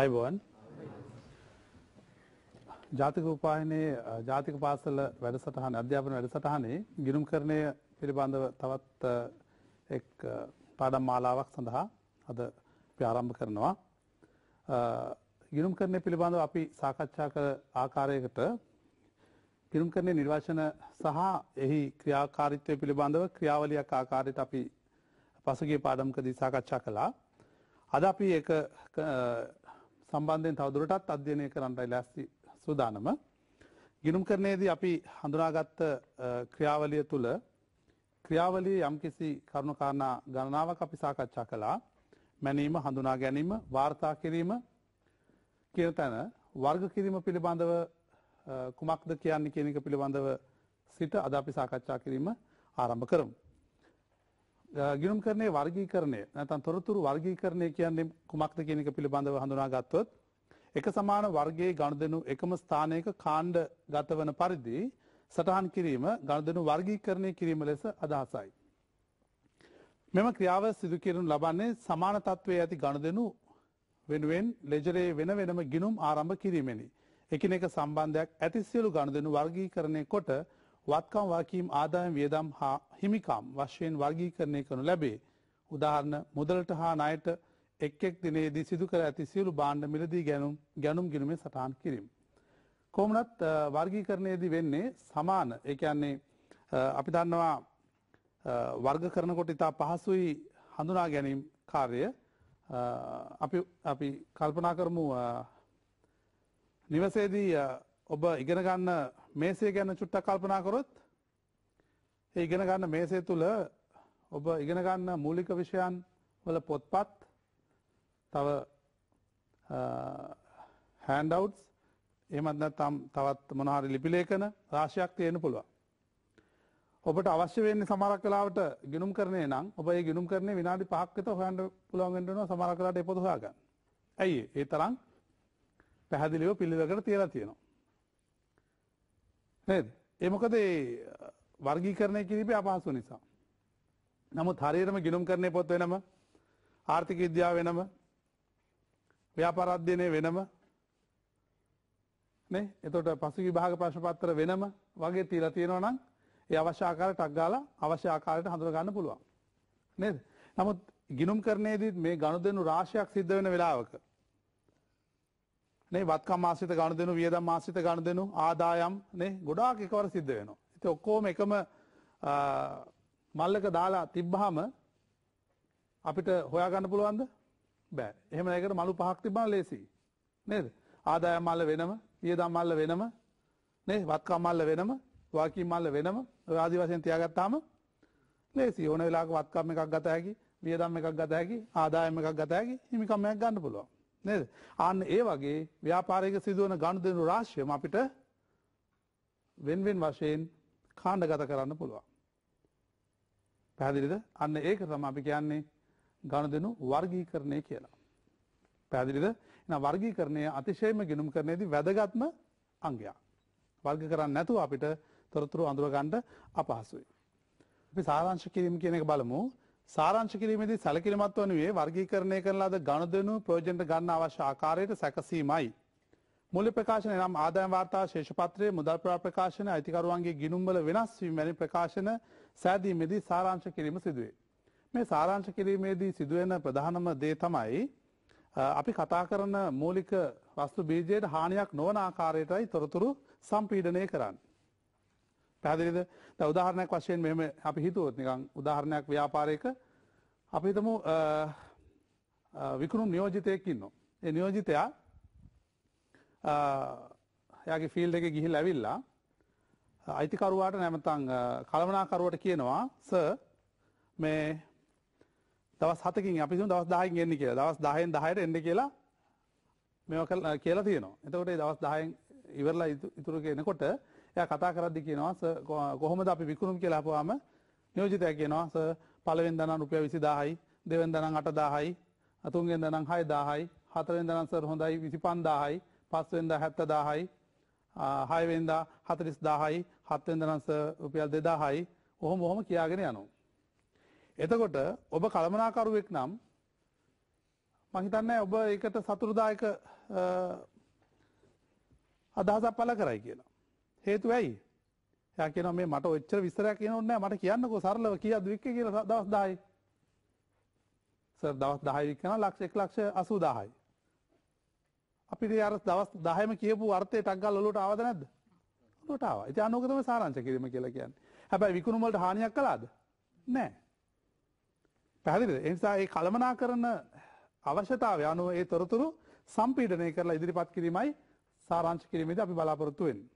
අයිබෝන් ජාතික උපායනයේ ජාතික පාසල වැඩසටහන අධ්‍යාපන වැඩසටහනේ ගිනුම් කරණය පිළිබඳව තවත් එක් පාඩම් මාලාවක් සඳහා අද ආරම්භ කරනවා. ගිනුම් කරණය පිළිබඳව අපි සාකච්ඡා කළ ආකාරයකට ගිනුම් කරණය නිර්වචන සහ එහි ක්‍රියාකාරීත්වය පිළිබඳව ක්‍රියාවලියක් ආකාරයට අපි පසුගිය පාඩම්කදී සාකච්ඡා කළා. අද අපි ඒක සම්බන්ධයෙන් තවදුරටත් අධ්‍යයනය කරන්නයි ලැස්ති සූදානම. ගිනුම් කරණයේදී අපි හඳුනාගත්ත ක්‍රියාවලිය තුළ ක්‍රියාවලිය යම්කිසි කරුණු කාරණා ගණනාවක් අපි සාකච්ඡා කළා. මැනීම, හඳුනා ගැනීම, වාර්තා කිරීම කියන තැන වර්ග කිරීම පිළිබඳව කුමක්ද කියන්නේ කියන එක පිළිබඳව සිට අද අපි සාකච්ඡා කිරීම ආරම්භ කරමු. ගිනුම් කරන්නේ වර්ගීකරණය නැත්නම් තොරතුරු වර්ගීකරණය කියන්නේ කුමක්ද කියන එක පිළිබඳව හඳුනා ගත්තොත් එක සමාන වර්ගයේ ගනුදෙනු එකම ස්ථානයක කාණ්ඩ ගත වන පරිදි සටහන් කිරීම ගනුදෙනු වර්ගීකරණය කිරීම ලෙස අදහසයි. මෙම ක්‍රියාව සිදු කරනු ලබන්නේ සමාන තත්වයේ ඇති ගනුදෙනු වෙනුවෙන් ලෙජරේ වෙන වෙනම ගිනුම් ආරම්භ කිරීමෙනි. එකිනෙක සම්බන්ධයක් ඇති සියලු ගනුදෙනු වර්ගීකරණය කොට වත්කම් වාකීම් ආදායම් වියදම් හා හිමිකම් වශයෙන් වර්ගීකරණය කරනු ලැබේ. උදාහරණ මුදලට හා ණයට එක් එක් දිනේදී සිදු කර ඇති සියලු භාණ්ඩ මිලදී ගැනුම් ගැනුම් ගිණුමේ සටහන් කිරීම. කොමුණත් වර්ගීකරණයේදී වෙන්නේ සමාන. ඒ කියන්නේ අපි දන්නවා වර්ග කරනකොට ඉතා පහසුයි හඳුනා ගැනීම කාර්යය අපි අපි කල්පනා කරමු නිවසේදී ඔබ ඉගෙන ගන්න මේසේ ගැන චුට්ටක් කල්පනා කරොත් ඒ ඉගෙන ගන්න මේසේ තුළ ඔබ ඉගෙන ගන්න මූලික විෂයන් වල පොත්පත් තව හැන්ඩවස් එමත්න තම් තවත් මොනහරි ලිපිලේකන රාශයක් තියෙන පුළුවන්. ඔබට අවශ්‍ය වෙන්නේ සමහරක් වෙලාවට ගිණුම් කරන්නේ නම් ඔබ ඒ ගිණුම් කරන්නේ විනාඩි 5ක් විතර හොයන්න පුළුවන් වෙනවා සමහරක් වෙලාවට ඒ පොත හොයාගන්න. ඇයි ඒ තරම් පැහැදිලිව පිළිවෙලකට තියලා තියෙනවා. නේද? ඒ මොකද ඒ වර්ගීකරණය කිරීමේ අපහසු නිසා. නමුත් හරියටම ගිණුම් කරණය පොත් වෙනම ආර්ථික විද්‍යාව වෙනම ව්‍යාපාර අධ්‍යයනය වෙනම නේ? එතකොට පසු විභාග ප්‍රශ්න පත්‍ර වෙනම වගේ තියලා තියෙනවා නම් ඒ අවශ්‍ය ආකාරයට ටක් ගාලා අවශ්‍ය ආකාරයට හඳුනා ගන්න පුළුවන්. නේද? නමුත් ගිණුම් කරණයේදී මේ ගනුදෙනු රාශියක් සිද්ධ වෙන වෙලාවක නේ වත්කම් ආශ්‍රිත ගනුදෙනු වියදම් ආශ්‍රිත ගනුදෙනු ආදායම් නේ ගොඩාක් එකවර සිද්ධ වෙනවා. ඉතින් ඔක්කොම එකම මල්ලක දාලා තිබ්බහම අපිට හොයාගන්න පුළුවන්ද? බෑ. එහෙම එකකට මලු පහක් තිබ්බම ලේසි. නේද? ආදායම් මල්ල වෙනම, වියදම් මල්ල වෙනම, නේ වත්කම් මල්ල වෙනම, වාකී මල්ල වෙනම ඔය ආදි වශයෙන් තියාගත්තාම ලේසි. ඕන වෙලාවක වත්කම් එකක් ගත හැකි, වියදම් එකක් ගත හැකි, ආදායම් එකක් ගත හැකි හිමිකම්යක් ගන්න පුළුවන්. නේද? අන්න ඒ වගේ ව්‍යාපාරයක සිදුවන ගනුදෙනු රාශියම අපිට වෙන්වෙන් වශයෙන් කාණ්ඩගත කරන්න පුළුවන්. පැහැදිලිද? අන්න ඒක තමයි අපි කියන්නේ ගනුදෙනු වර්ගීකරණය කියලා. පැහැදිලිද? එහෙනම් වර්ගීකරණය අතිශයම ගිණුම් කරන්නේදී වැදගත්ම අංගයක්. වර්ග කරන්නේ නැතුව අපිට තොරතුරු අඳුර ගන්න අපහසුයි. අපි සාරාංශ කිරීම කියන එක බලමු. සාරංශ කිරීමේදී සැලකිලිමත් වනුයේ වර්ගීකරණය කරන ලද ගනුදෙනු ප්‍රයෝජනට ගන්න අවශ්‍ය ආකාරයට සැකසීමයි. මුල්‍ය ප්‍රකාශන නම් ආදායම් වාර්තා ශේෂපත්‍රයේ මුදල් ප්‍රකාශන අයිතිකරුවන්ගේ ගිණුම්වල වෙනස් වීම වැනි ප්‍රකාශන සෑදීමේදී සාරාංශ කිරීම සිදුවේ. මේ සාරාංශ කිරීමේදී සිදුවෙන ප්‍රධානම දේ තමයි අපි කතා කරන මූලික වස්තු බීජයට හානියක් නොවන ආකාරයටයි තොරතුරු සම්පීඩනය කරන්න. පැදිලිද උදාහරණයක් වශයෙන් මෙම අපි හිතුවොත් නිකං උදාහරණයක් ව්‍යාපාරයක අපි හිතමු විකුණුම් නියෝජිතයෙක් ඉන්නවා. ඒ නියෝජිතයා එයාගේ ෆීල්ඩ් එකේ ගිහිල්ලා ඇවිල්ලා අයිතිකරුවාට නැමතන් කළමනාකරුවට කියනවා සර් මේ දවස් 7කින් අපි හිතමු දවස් 10කින් එන්න කියලා. දවස් 10න් 10ට එන්න කියලා මේවා කියලා තියෙනවා. එතකොට ඒ දවස් 10න් ඉවරලා ඉතුරු කෙනකොට එයා කතා කරද්දි කියනවා සර් කොහොමද අපි විකුණුම් කියලා අහපුවාම නියෝජිතයා කියනවා සර් පළවෙන් දනම් රුපිය විසි දාහයි දෙවෙන් දනම් අට දාහයි අතුන්ගෙන් දනම් හය දාහයි හතරෙන් දනන්සර හොඳයි විසි පන්දාහයි පස්වෙන්ද හැත්ත දාහයි හයවෙන්දා හතරිස් දාහයි හත්වෙන් දනන්ස රුපියල් දෙදාහයි ඔහොම ඔහොම කියාගෙන යනු. එතකොට ඔබ කළමනාකරුවෙක් නම් මහිතන්න ඔබ එකට සතුරුදායක අදහසක් පල කරයි කියලා. හේතු ඇයි එයා කියනවා මේ මට ඔච්චර විස්තරයක් කියන්න ඕනේ නැහැ. මට කියන්නකෝ සරලව කීයද වික්කේ කියලා දවස් 10යි. සර් දවස් 10 වික්කනවා ලක්ෂ 180000යි. අපිට යාර දවස් 10ම කියපු අර්ථය ටක් ගාලා ඔලුවට ආවද නැද්ද? ඔලුවට ආවා. ඉතින් අනෝක තමයි සාරාංශ කිරීම කියලා කියන්නේ. හැබැයි විකුණුම් වලට හානියක් කළාද? නැහැ. පැහැදිලිද? ඒ නිසා මේ කළමනාකරන අවශ්‍යතාවය අනුව ඒ තොරතුරු සම්පීඩනය කරලා ඉදිරිපත් කිරීමයි සාරාංශ කිරීමේදී අපි බලාපොරොත්තු වෙන්නේ.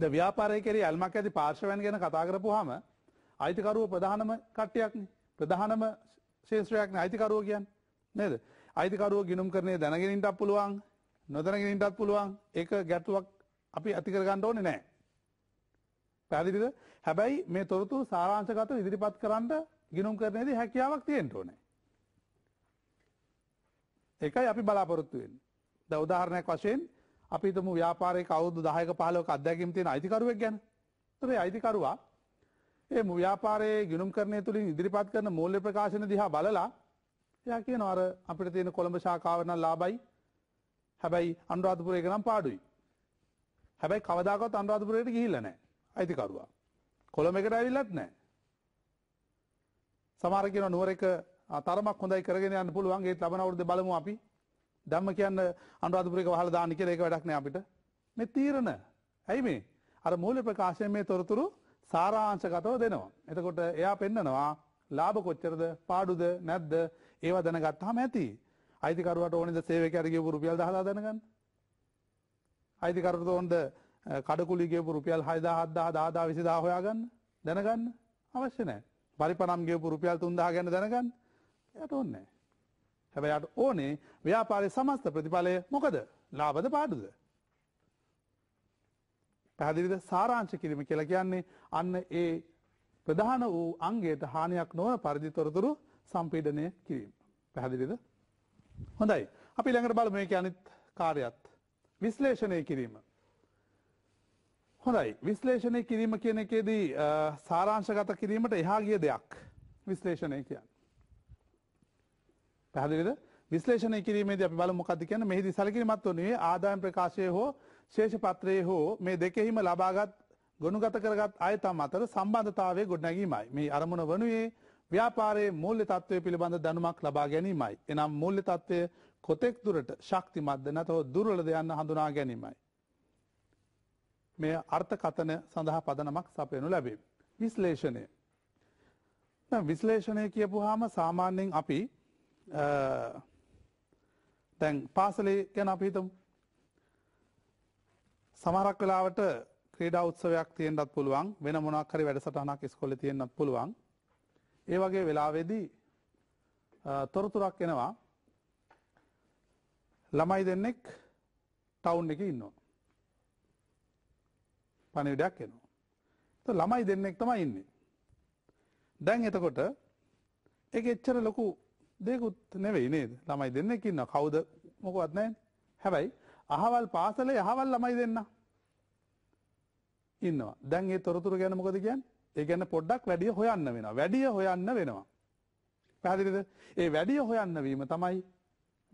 ද ව්‍යාපාරය කෙරේ ඇල්මක් ඇති පාර්ශවයන් ගැන කතා කරපුවාම අයිතිකරුව ප්‍රධානම කට්ටයක්නේ ප්‍රධානම ශේත්‍රයක්නේ අයිතිකරුව කියන්නේ නේද අයිතිකරුව ගිනුම් කරන්නේ දැනගෙනින්ටත් පුළුවන් නොදැනගෙනින්ටත් පුළුවන් ඒක ගැටලුවක් අපි ඇති කරගන්න ඕනේ නැහැ පැහැදිලිද හැබැයි මේ තොරතුරු සාරාංශගතව ඉදිරිපත් කරන්න ගිනුම් කරන්නේදී හැකියාවක් තියෙන්න ඕනේ ඒකයි අපි බලාපොරොත්තු වෙන්නේ දැන් උදාහරණයක් වශයෙන් අපි තුම ව්‍යාපාරය කවුදු දායක පාලෝක අධ්‍යැකම් තියෙන අයිතිකරුවක් ගැන තුරේ අයිතිකරවා ඒ මුව්‍යාපාරයේ ගිුම් කරනය තුළින් ඉදිරිපත් කරන මූල්‍ය ප්‍රකාශන දිහා බලලා එයා කිය නොර අපිට තියෙන කොළඹ ශාකාවන ලාබයි හැබැයි අන්රාධපුරයක නම් පාඩුයි හැබැයි කවදාකොත් අන්රාධපුරයට ගිහිල්ලනෑ අයිතිකරවා කොළඹ එකට ඇවිල්ලත් නෑ සමාරකෙන නුවර එක තරමක් හොඳයි කරගෙන යන්න පුළුවන්ගේ ලබනවරුද බලමු අපි ධම්ම කියන්න අනුරාධපුරේක වහලා දාන්න කියලා ඒක වැඩක් නෑ අපිට. මේ තීරණ. ඇයි මේ? අර මූල්‍ය ප්‍රකාශනයේ මේ තොරතුරු සාරාංශගතව දෙනවා. එතකොට එයා පෙන්නනවා ලාභ කොච්චරද, පාඩුද, නැද්ද? ඒවා දැනගත්තාම ඇති. අයිතිකරුවට ඕනේද සේවකයාට ගියපු රුපියල් 10000 දැනගන්න? අයිතිකරුවට ඕනද කඩකුලි ගියපු රුපියල් 6000, 10000, 10000, 20000 හොයාගන්න? දැනගන්න අවශ්‍ය නැහැ. පරිපණම් ගියපු රුපියල් 3000 ගැන දැනගන්න එයාට ඕනේ නැහැ. හැබැයිට ඕනේ ව්‍යාපාරය සමස්ත ප්‍රතිඵලය මොකද ලාබද පාඩුද. පැහදිරිද සාරාංශ කිරීම කියල කියන්නේ අන්න ඒ ප්‍රධාන වූ අන්ගේට හානියක් නොවන පරිදි තොරතුරු සම්පීඩනය කිරීම. පැහැදිරිද. හොඳයි අපි ළඟට බල මේක අනිත් කාරයත්. විශ්ලේෂණය කිරීම. හොඳයි විශ්ලේෂණය කිරීම කියන එකේදී සාරාංශගත කිරීමට එහා ගිය දෙයක් විශ්ලේෂණය කියන්න. පැහැදිලිද? විශ්ලේෂණය කිරීමේදී අපි බලමු මොකක්ද කියන්නේ මෙහිදී සැලකිලිමත් වන්නේ ආදායම් ප්‍රකාශයේ හෝ ශේෂ පත්‍රයේ හෝ මේ දෙකෙහිම ලබාගත් ගොනුගත කරගත් ආයතම් අතර සම්බන්ධතාවයේ ගොඩනැගීමයි. මේ අරමුණ වනුයේ ව්‍යාපාරයේ මූල්‍ය තත්ත්වය පිළිබඳ දැනුමක් ලබා ගැනීමයි. එනම් මූල්‍ය තත්ත්වය කොතෙක් දුරට ශක්තිමත්ද නැතහොත් දුර්වලද යන්න හඳුනා ගැනීමයි. මේ අර්ථකතන සඳහා පදනමක් සපයනු ලැබේ. විශ්ලේෂණය විශ්ලේෂණය කියපුහාම සාමාන්‍යයෙන් අපි දැන් පාසලේ ගැන අපි හිතමු. සමහරක් වෙලාවට ක්‍රීඩා උත්සවයක් තියෙන්නත් පුළුවන් වෙන මොනක් හරි වැඩසටහනක් ඉස්කෝලේ තියෙන්නත් පුළුවන්. ඒ වගේ වෙලාවේදී තොරතුරක් එනවා. ළමයි දෙන්නෙක් ටවුන් එකේ ඉන්නවා. පණිවිඩයක් එනවා. ළමයි දෙන්නෙක් තමයි ඉන්නේ. දැන් එතකොට ඒක එච්චර ලොකු දෙකුත් නෙවෙයි නේද ළමයි දෙන්නෙක් ඉන්නවා කවුද මොකවත් නැහැ හැබැයි අහවල් පාසලේ අහවල් ළමයි දෙන්න ඉන්නවා දැන් ඒ තොරතුරු ගැන මොකද කියන්නේ ඒ කියන්නේ පොඩ්ඩක් වැඩිය හොයන්න වෙනවා වැඩිය හොයන්න වෙනවා පැහැදිලිද ඒ වැඩිය හොයන්න වීම තමයි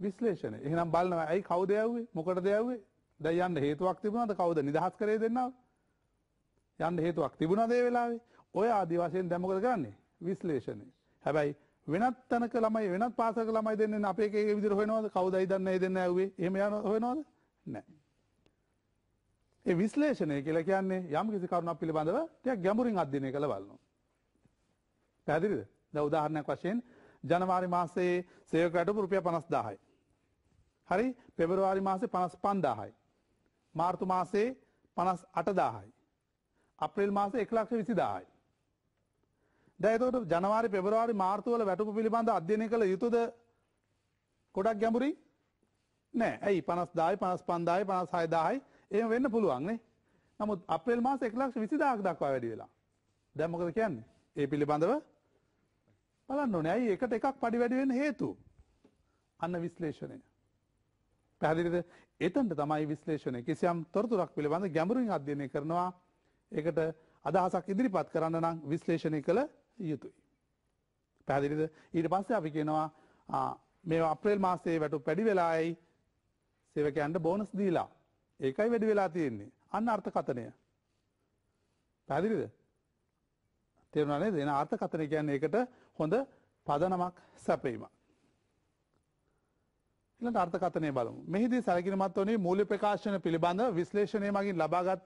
විශ්ලේෂණය එහෙනම් බලනවා ඇයි කවුද යව්වේ මොකටද යව්වේ දැන් යන්න හේතුවක් තිබුණාද කවුද නිදහස් කරේ දෙන්නව යන්න හේතුවක් තිබුණාද ඒ වෙලාවේ ඔය ආදි වශයෙන් දැන් මොකද කරන්නේ විශ්ලේෂණය හැබැයි වෙනත් තැනක ළමයි වෙනත් පාසක ළමයි දෙන්නේ අපේ එකේ විදිහට හොයනවද කවුදයි දන්නේ දෙන්න ඇව්වේ එහෙම යන හොයනවද නැහැ ඒ විශ්ලේෂණය කියලා කියන්නේ යම් කිසි කරුණක් පිළිබඳව ටිකක් ගැඹුරින් අධ්‍යයනය කළ බලනවා පැහැදිලිද දැන් උදාහරණයක් වශයෙන් ජනවාරි මාසයේ සේවක වැඩපු රුපියල් 50000යි හරි පෙබරවාරි මාසේ 55000යි මාර්තු මාසේ 58000යි අප්‍රේල් මාසේ 120000යි දැතෝට ජනවාරි පෙබරවාරි මාර්තුවල වැටපු පිළිබඳ අධ්‍යනය කළ යුතුද කොඩක් ගැඹුරින් නෑ ඇයි පනස් දායි පනස් පන්දායි පනස් හයදායි එම වෙන්න පුළුවන්න්නේ නමුත් අපේල් මාස එකලක්ෂ විසිදාක් දක්වා වැඩි වෙලා දැම්මකද කියන්නේ ඒ පිළිබඳව බලන්න ඕනේ ඇයි එකට එකක් පඩි වැඩිවෙන්න හේතු අන්න විශ්ලේෂණය පැහදිලිද එතන්ට තමයි විශ්ලේෂණය කිසියම් තොරතුරක් පිළිබඳ ගැඹුරින් අධ්‍යනය කරනවා ඒකට අදහසක් ඉදිරිපත් කරන්න නම් විශ්ලේෂණය කළ යුතුයි. පැහැදිලිද? ඊට පස්සේ අපි කියනවා මේ අප්‍රේල් මාසයේ වැටුප් වැඩි වෙලා ඇයි සේවකයන්ට බෝනස් දීලා. ඒකයි වැඩි වෙලා තියෙන්නේ. අන්න අර්ථකතනය. පැහැදිලිද? තේරුණා නේද? එන අර්ථකතනය කියන්නේ ඒකට හොඳ පදනමක් සැපීම. ඊළඟ අර්ථකතනය බලමු. මෙහිදී සැලකිලිමත් වන්නේ මූල්‍ය ප්‍රකාශන පිළිබඳ විශ්ලේෂණය මගින් ලබාගත්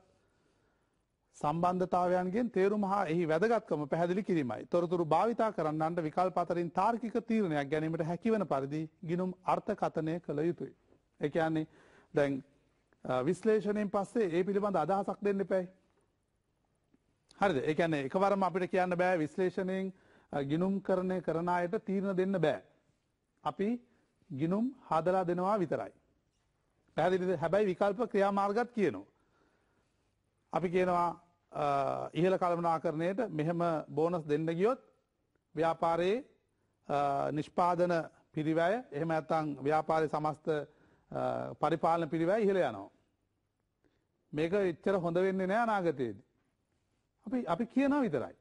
සම්බන්ධතාවයන්ගෙන් තේරුම හා එහි වැදගත්කම පැහැදිලි කිරීමයි. තොරතුරු භාවිතා කරන්නන්ට විකල්ප අතරින් තාර්කික තීරණයක් ගැනීමට හැකිවන පරිදි ගිනුම් අර්ථකථනය කළ යුතුයි. එක යන්නේ දැන් විශ්ලේෂණයෙන් පස්සේ ඒ පිළිබඳ අදහසක් දෙන්න පැයි. හරිද ඒකැන එකවරම අපිට කියන්න බෑ විශ්ලේෂණයෙන් ගිනුම් කරණය කරනයට තීරණ දෙන්න බෑ. අපි ගිනුම් හදලා දෙනවා විතරයි. පැදිලි හැබැයි විකල්ප ක්‍රියාමාර්ගත් කියනවා. අපි කියනවා ඉහළ කළමනාකරණයට මෙහෙම බෝනස් දෙන්න ගියොත් ව්‍යාපාරයේ නිෂ්පාදන පිරිවැය එහෙම ඇත්තං ව්‍යාපාරය සමස්ත පරිපාලන පිරිවැය ඉහළ යනවා. මේක ඉච්චර හොඳ වෙන්නේ නෑ නාගතයේද. අපි අපි කියනවා විතරයි.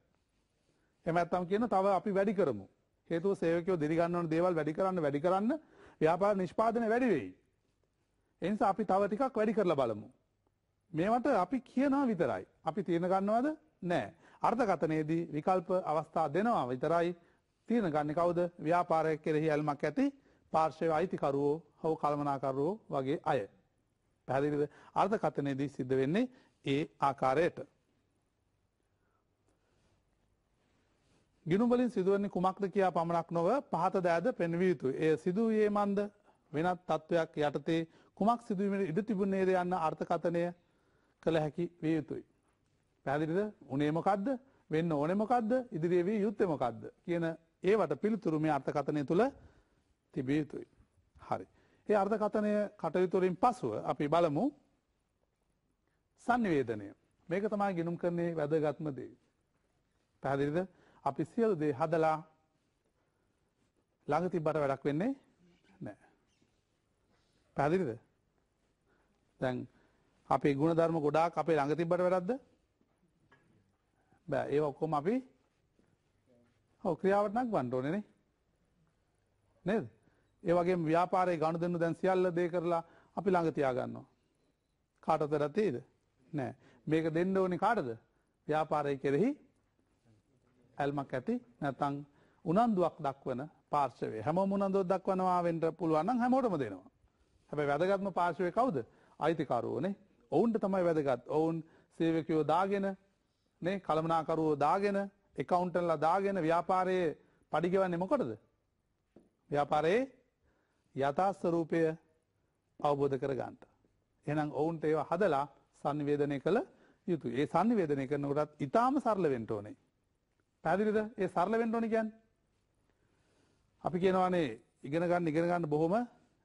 එම ඇත්තම් කියන තව අපි වැඩි කරමු. හේතුව සේවකයෝ දිරිගන්නවන දේවල් වැඩි කරන්න වැඩි කරන්න ව්‍යාපාර නිෂ්පාදනය වැඩි වෙයි. එනිසා අපි තව ටිකක් වැඩි කරලා බලමු. මේවට අපි කියනවා විතරයි. අපි තීරණ ගන්නවද? නෑ. අර්ථකථනයේදී විකල්ප අවස්ථා දෙනවා විතරයි. තීරණ ගන්න කවුද? ව්‍යාපාරයක් කෙරෙහි ඇල්මක් ඇති පාර්ශව අයිතිකරුවෝ හෝ කළමනාකරුවෝ වගේ අය. පැහැදිලිද? අර්ථකථනයේදී සිද්ධ වෙන්නේ ඒ ආකාරයට. ගිනු වලින් සිදුවන්නේ කුමක්ද කියා පමණක් නොව පහත දෑද පෙන්විය යුතුයි. එය සිදුවේ මන්ද වෙනත් තත්ත්වයක් යටතේ කුමක් සිදුවීමට ඉඩ තිබුණේද යන්න අර්ථකථනය කළ හැකි විය යුතුයි. පැදිරිද උනේමකක්ද වෙන්න ඕනෙමකක්ද ඉදිරියවී යුත්තමකක්ද කියන ඒවට පිළිතුරු මේ අර්ථකථනය තුළ තිබිය යුතුයි. හරි. ඒ අර්ථකථනය කටයුතුරින් පසුව අපි බලමු සංනිවේදනය මේක තමා ගිනුම් කරන්නේ වැදගත්ම දේ. පැදිරිද අපි සියලු දේ හදලා ළඟ තිබ්බට වැඩක් වෙන්නේ නෑ. පැදිරිද? දැන් අපේ ගුණ ධර්ම ගොඩාක් අපේ ළඟ තිබ්බට වැරද්ද? බෑ ඒ ඔක්කොම අපි ඔව් ක්‍රියාවට නගවන්න ඕනේ නේ. නේද? ඒ වගේම ව්‍යාපාරයේ ගනුදෙනු දැන් සියල්ල දේ කරලා අපි ළඟ තියාගන්නවා. කාටද රැතිද? නෑ. මේක දෙන්න ඕනේ කාටද? ව්‍යාපාරයේ කෙරෙහි ඇල්මක් ඇති නැත්නම් උනන්දුවක් දක්වන පාර්ශවය. හැමෝම උනන්දුවක් දක්වනවා වෙන්න පුළුවන් නම් හැමෝටම දෙනවා. හැබැයි වැදගත්ම පාර්ශවය කවුද? අයිතිකරුවෝනේ. ඔවුන්ට තමයි වැදගත් ඔවුන් සේවකයෝ දාගෙන නේ කළමනාකරුවෝ දාගෙන එකවුන්ටල්ලා දාගෙන ව්‍යාපාරයේ පඩිගවන්නේ මොකටද. ව්‍යාපාරයේ යථස්වරූපය අවබෝධ කර ගන්ට. එනම් ඔවුන්ට ඒව හදලා සංවේදනය කළ යුතු ඒ සංවේදනය කරනකොටත් ඉතාම සරල වෙන්ට ඕනේ. පැදිරිද ඒ සරල වෙන්ට ඕනි ගැන්. අපි කියනවානේ ඉගෙනගන්න ඉගෙනගන්න බොහොම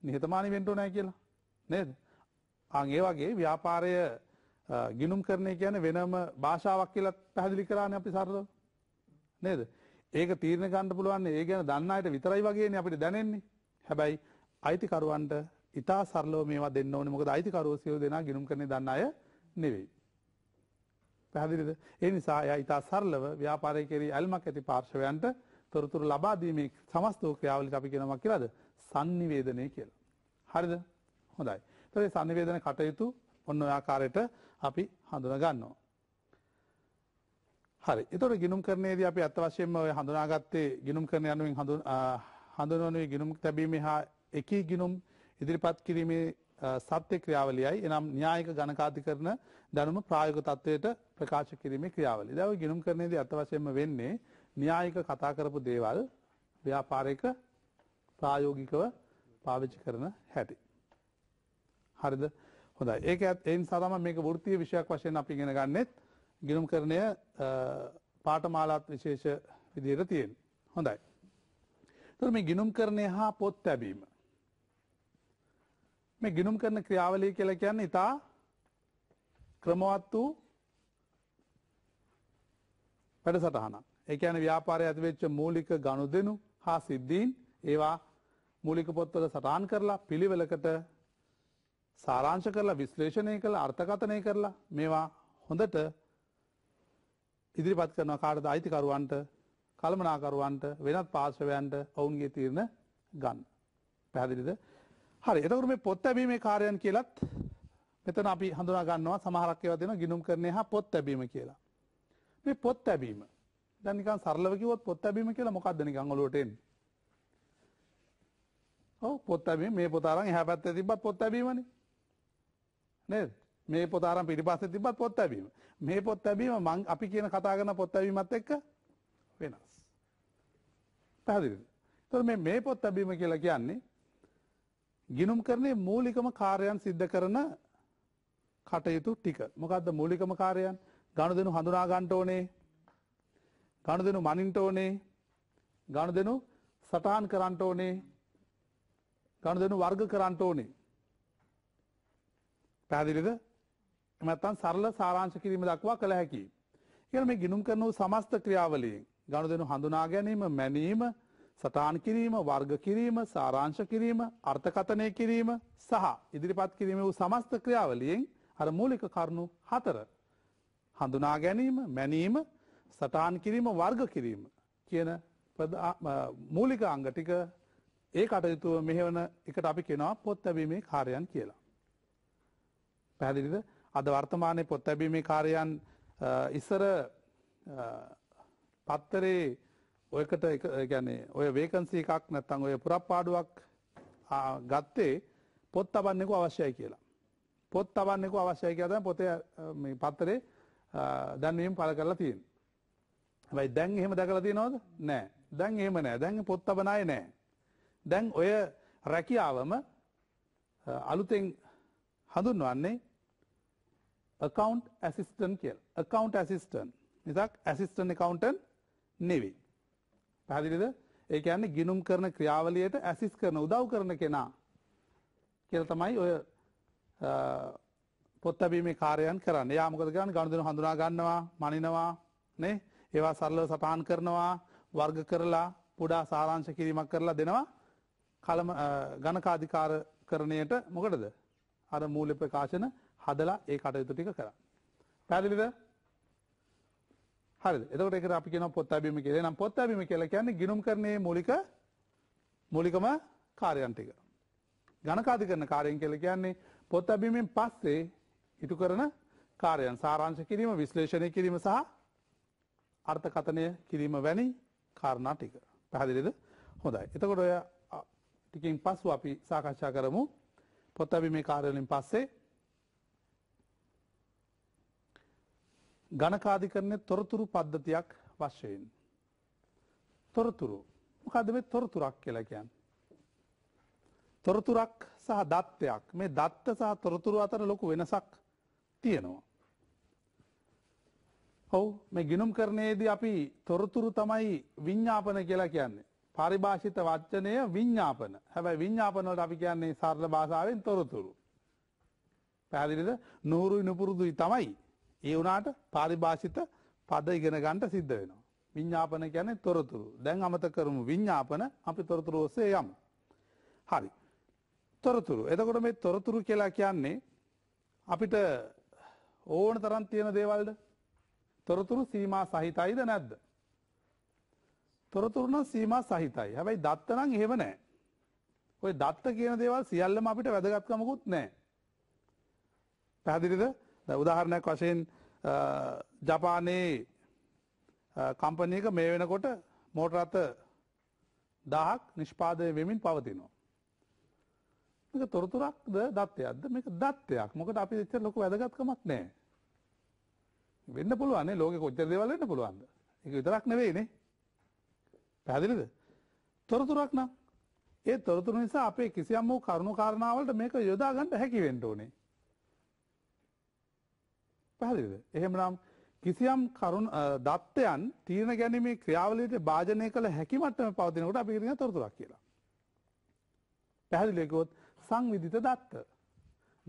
නිහතමානි වෙන්ට ඕනෑ කියලා නේද. අන් ඒ වගේ ව්‍යාපාරය ගිනුම් කරණය කියන වෙනම භාෂාවක් කියලා පැහැදිලි කරානේ අපි සරලව. නේද? ඒක තීරණ ගන්න පුළුවන් ඒ ගැන දන්න අයට විතරයි වගේනේ අපිට දැනෙන්නේ. හැබැයි අයිතිකරුවන්ට ඉතා සරලව මේවා දෙන්න ඕනේ. මොකද අයිතිකරුවෝ සියලු දෙනා ගිනුම් කරණය දන්න අය නෙවෙයි. පැහැදිලිද? ඒ නිසා එයා ඉතා සරලව ව්‍යාපාරයේ කෙරෙහි ඇල්මක් ඇති පාර්ශවයන්ට තොරතුරු ලබා දීමේ සමස්ත ක්‍රියාවලියට අපි කියනවා කියලාද? sannivedanaya කියලා. හරිද? හොඳයි. තො සනිවේදන කටයුතු ඔන්න ආකාරයට අපි හඳුන ගන්නවා. හරි එතොට ගිනුම් කරනේද අපි අත්වශයෙන්ම ඔය හඳුනාගත්තේ ගිනුම් කරන යනුවෙන් හඳුනුවනේ ගිනුම් තැබීම හා එකී ගිනුම් ඉදිරිපත් කිරීමේ සත්‍ය ක්‍රියාවලියයි එනම් න්‍යායික ගණකාති කරන දැනුම ප්‍රායක තත්වයට ප්‍රකාශ කිරීමේ ක්‍රියාවලි දව ගිනුම් කරනේද අත්වශයෙන්ම වෙන්නේ න්‍යායික කතා කරපු දේවල් ව්‍යාපාරයක ප්‍රායෝගිකව පාවිච්චි කරන හැටි. හරිද? හොඳයි. ඒක ඒ නිසා තමයි මේක වෘත්තීය විෂයක් වශයෙන් අපි ඉගෙන ගන්නෙත්. ගිණුම්කරණය පාඨමාලාත් විශේෂ විදිහට තියෙනවා. හොඳයි. එතකොට මේ ගිණුම්කරණය හා පොත් තැබීම. මේ ගිණුම්කරණ ක්‍රියාවලිය කියලා කියන්නේ ඊටා ක්‍රමවත් වූ වැඩසටහනක්. ඒ කියන්නේ ව්‍යාපාරයේ ඇතිවෙච්ච මූලික ගනුදෙනු හා සිද්ධීන් ඒවා මූලික පොත්වල සටහන් කරලා පිළිවෙලකට සාරාංශ කරලා විශ්ලේෂණය කළ අර්ථකථනය කරලා මේවා හොඳට ඉදිරිපත් කරනවා කාටද අයිතිකරුවන්ට කළමනාකරුවන්ට වෙනත් පාර්ශවයන්ට ඔවුන්ගේ තීරණ ගන්න. පැහැදිලිද හරි එතකට මේ පොත් ඇැබීමේ කාරයන් කියලත් මෙතන අපි හඳුනා ගන්නවා සමහරක්කව දෙන ගිනුම් කරනය හා පොත් ඇැබීම කියලා. මේ පොත් ඇැබීම දැනිකන් සරලවකිවොත් පොත් ඇැබීම කියලා මොකක්දනි ගංගලෝටෙන්. ඔව පොත් ඇැබීම මේ පොතාරන් හැ පැත්ත තිබත් පොත් ඇැබීමනේ නේද? මේ පොත ආරම් පිටිපස්සේ තිබ්බත් පොත් ලැබීම. මේ පොත් ලැබීම මං අපි කියන කතා කරන පොත් ලැබීමත් එක්ක වෙනස්. පැහැදිලිද? එතකොට මේ මේ පොත් ලැබීම කියලා කියන්නේ ගිනුම් කරන්නේ මූලිකම කාර්යයන් සිද්ධ කරන කටයුතු ටික. මොකද්ද මූලිකම කාර්යයන්? ගනුදෙනු හඳුනා ගන්න ඕනේ. ගනුදෙනු මනින්න ඕනේ. ගනුදෙනු සටහන් කරන්න ඕනේ. ගනුදෙනු වර්ග කරන්න ඕනේ. පැදිලිද එමත්තන් සරල සාරංශ කිරීම දක්වා කළ හැකි. ඉතින් මේ ගිණුම් කරන සමස්ත ක්‍රියාවලීන් ගනුදෙනු හඳුනා ගැනීම, මැනීම, සටහන් කිරීම, වර්ග කිරීම, සාරාංශ කිරීම, අර්ථකථනය කිරීම සහ ඉදිරිපත් කිරීම වූ සමස්ත ක්‍රියාවලියෙන් අර මූලික කරුණු හතර හඳුනා ගැනීම, මැනීම, සටහන් කිරීම, වර්ග කිරීම කියන මූලික අංග ටික ඒ කටයුතුව මෙහෙවන එකට අපි කෙනවා පොත් ලැබීමේ කාර්යයන් කියලා. පැහැදිලිද අද වර්තමානයේ පොත් ලැබීමේ කාර්යයන් ඉස්සර පත්තරේ ඔයකට ගැන ඔය වේකන්සි එකක් නැත්තං ඔය පුරප්පාඩුවක් ගත්තේ පොත් තබන්නෙකු අවශ්‍යයි කියලා. පොත් තබන්නෙකු අවශ්‍යයි කියතම පොතේ පත්තරේ දැන්වීම පල කරලා තියෙන්. හැබයි දැන් එහෙම දැකලා තියෙනවද නෑ දැන් එහෙම නෑ දැන් පොත් තබනයි නෑ. දැන් ඔය රැකියාවම අලුතෙන් හඳුන්වන්නේ account assistant කියල account assistant නිසාක් assistant accountant නෙවි පැහැදිලිද ඒ කියන්නේ ගිනුම් කරන ක්‍රියාවලියට ඇසිස් කරන උදව් කරන කෙනා කියලා තමයි ඔය පොත්තබීමේ කාර්යයන් කරන්න යා මොකද කරන්නේ ගනුදෙනු හඳුනා ගන්නවා මනිනවා නේ ඒවා සරලව සටහන් කරනවා වර්ග කරලා පුඩා සාරාංශ කිරීමක් කරලා දෙනවා කලම ගණකාධිකාරකරණයට මොකටද අර මූල්‍ය ප්‍රකාශන හදලා ඒ කටයුතු ටික කරා. පැහැදිලිද? හරිද? එතකොට ඒකට අපි කියනවා පොත් ලැබීම කියලා. එහෙනම් පොත් ලැබීම කියලා කියන්නේ ගිණුම්කරණයේ මූලික මූලිකම කාර්යයන් ටික. ඝනකාධිකරණ කාර්යයන් කියලා කියන්නේ පොත් ලැබීමෙන් පස්සේ ඉටු කරන කාර්යයන් සාරාංශ කිරීම, විශ්ලේෂණය කිරීම සහ අර්ථකථනය කිරීම වැනි කාරණා ටික. පැහැදිලිද? හොඳයි. එතකොට ඔය ටිකෙන් පස්සෙ අපි සාකච්ඡා කරමු පොත් ලැබීමේ කාර්යවලින් පස්සේ ගණකාධිකරණය තොරතුරු පද්ධතියක් වශයෙන්. තොරතුරු මොකද මේ තොරතුරක් කියලා කියන්නේ. තොරතුරක් සහ දත්තයක් මේ දත්ත සහ තොරතුරු අතර ලොකු වෙනසක් තියෙනවා. ඔව් මේ ගිනුම් කරණයේදී අපි තොරතුරු තමයි විඤ්ඤාපන කියලා කියන්නේ. පරිභාෂිත වචනය විඤ්ඤාපන. හැබැයි විඤ්ඤාපන වලට අපි කියන්නේ සරල භාෂාවෙන් තොරතුරු. පැහැදිලිද? නුහුරුයි නුපුරුදුයි තමයි ඒ වුණාට පාරිභාෂිත පද ඉගෙන ගන්න සිද්ධ වෙනවා. විඤ්ඤාපන කියන්නේ තොරතුරු. දැන් අමතක කරමු විඤ්ඤාපන අපි තොරතුරු ඔස්සේ යමු. හරි. තොරතුරු. එතකොට මේ තොරතුරු කියලා කියන්නේ අපිට ඕන තරම් තියෙන දේවල්ද? තොරතුරු සීමා සහිතයිද නැද්ද? තොරතුරු නම් සීමා සහිතයි. හැබැයි දත්ත නම් එහෙම නැහැ. ওই දත්ත කියන දේවල් සියල්ලම අපිට වැදගත්කමකුත් නැහැ. පැහැදිලිද? උදාහරණයක් වශයෙන් ජපානයේ කම්පනයක මේ වෙනකොට මෝට රථ දහක් නිෂ්පාදය වෙමින් පවතිනවා. මේක තොරතුරක්ද දත්තයක්ද මේක දත්තයක් මොකට අපි එච්චර ලොකු වැදගත්කමක් නැහැ. වෙන්න පුළුවන්නේ ලෝකෙ කොච්චර දේවල් වෙන්න පුළුවන්ද? ඒක විතරක් නෙවෙයිනේ. පැහැදිලිද? තොරතුරක් නම් ඒ තොරතුරු නිසා අපේ කිසියම් වූ කරුණු කාරණාවලට මේක යොදා ගන්න හැකි වෙන්න ඕනේ. පැහැදිලිද? එහෙමනම් කිසියම් කරුණ දත්තයන් තීරණ ගැනීමේ ක්‍රියාවලියට භාජනය කළ හැකි මට්ටම පවතිනකොට අපි කියන තොරතුරක් කියලා. පැහැදිලිව කිව්වොත් සංවිධිත දත්ත.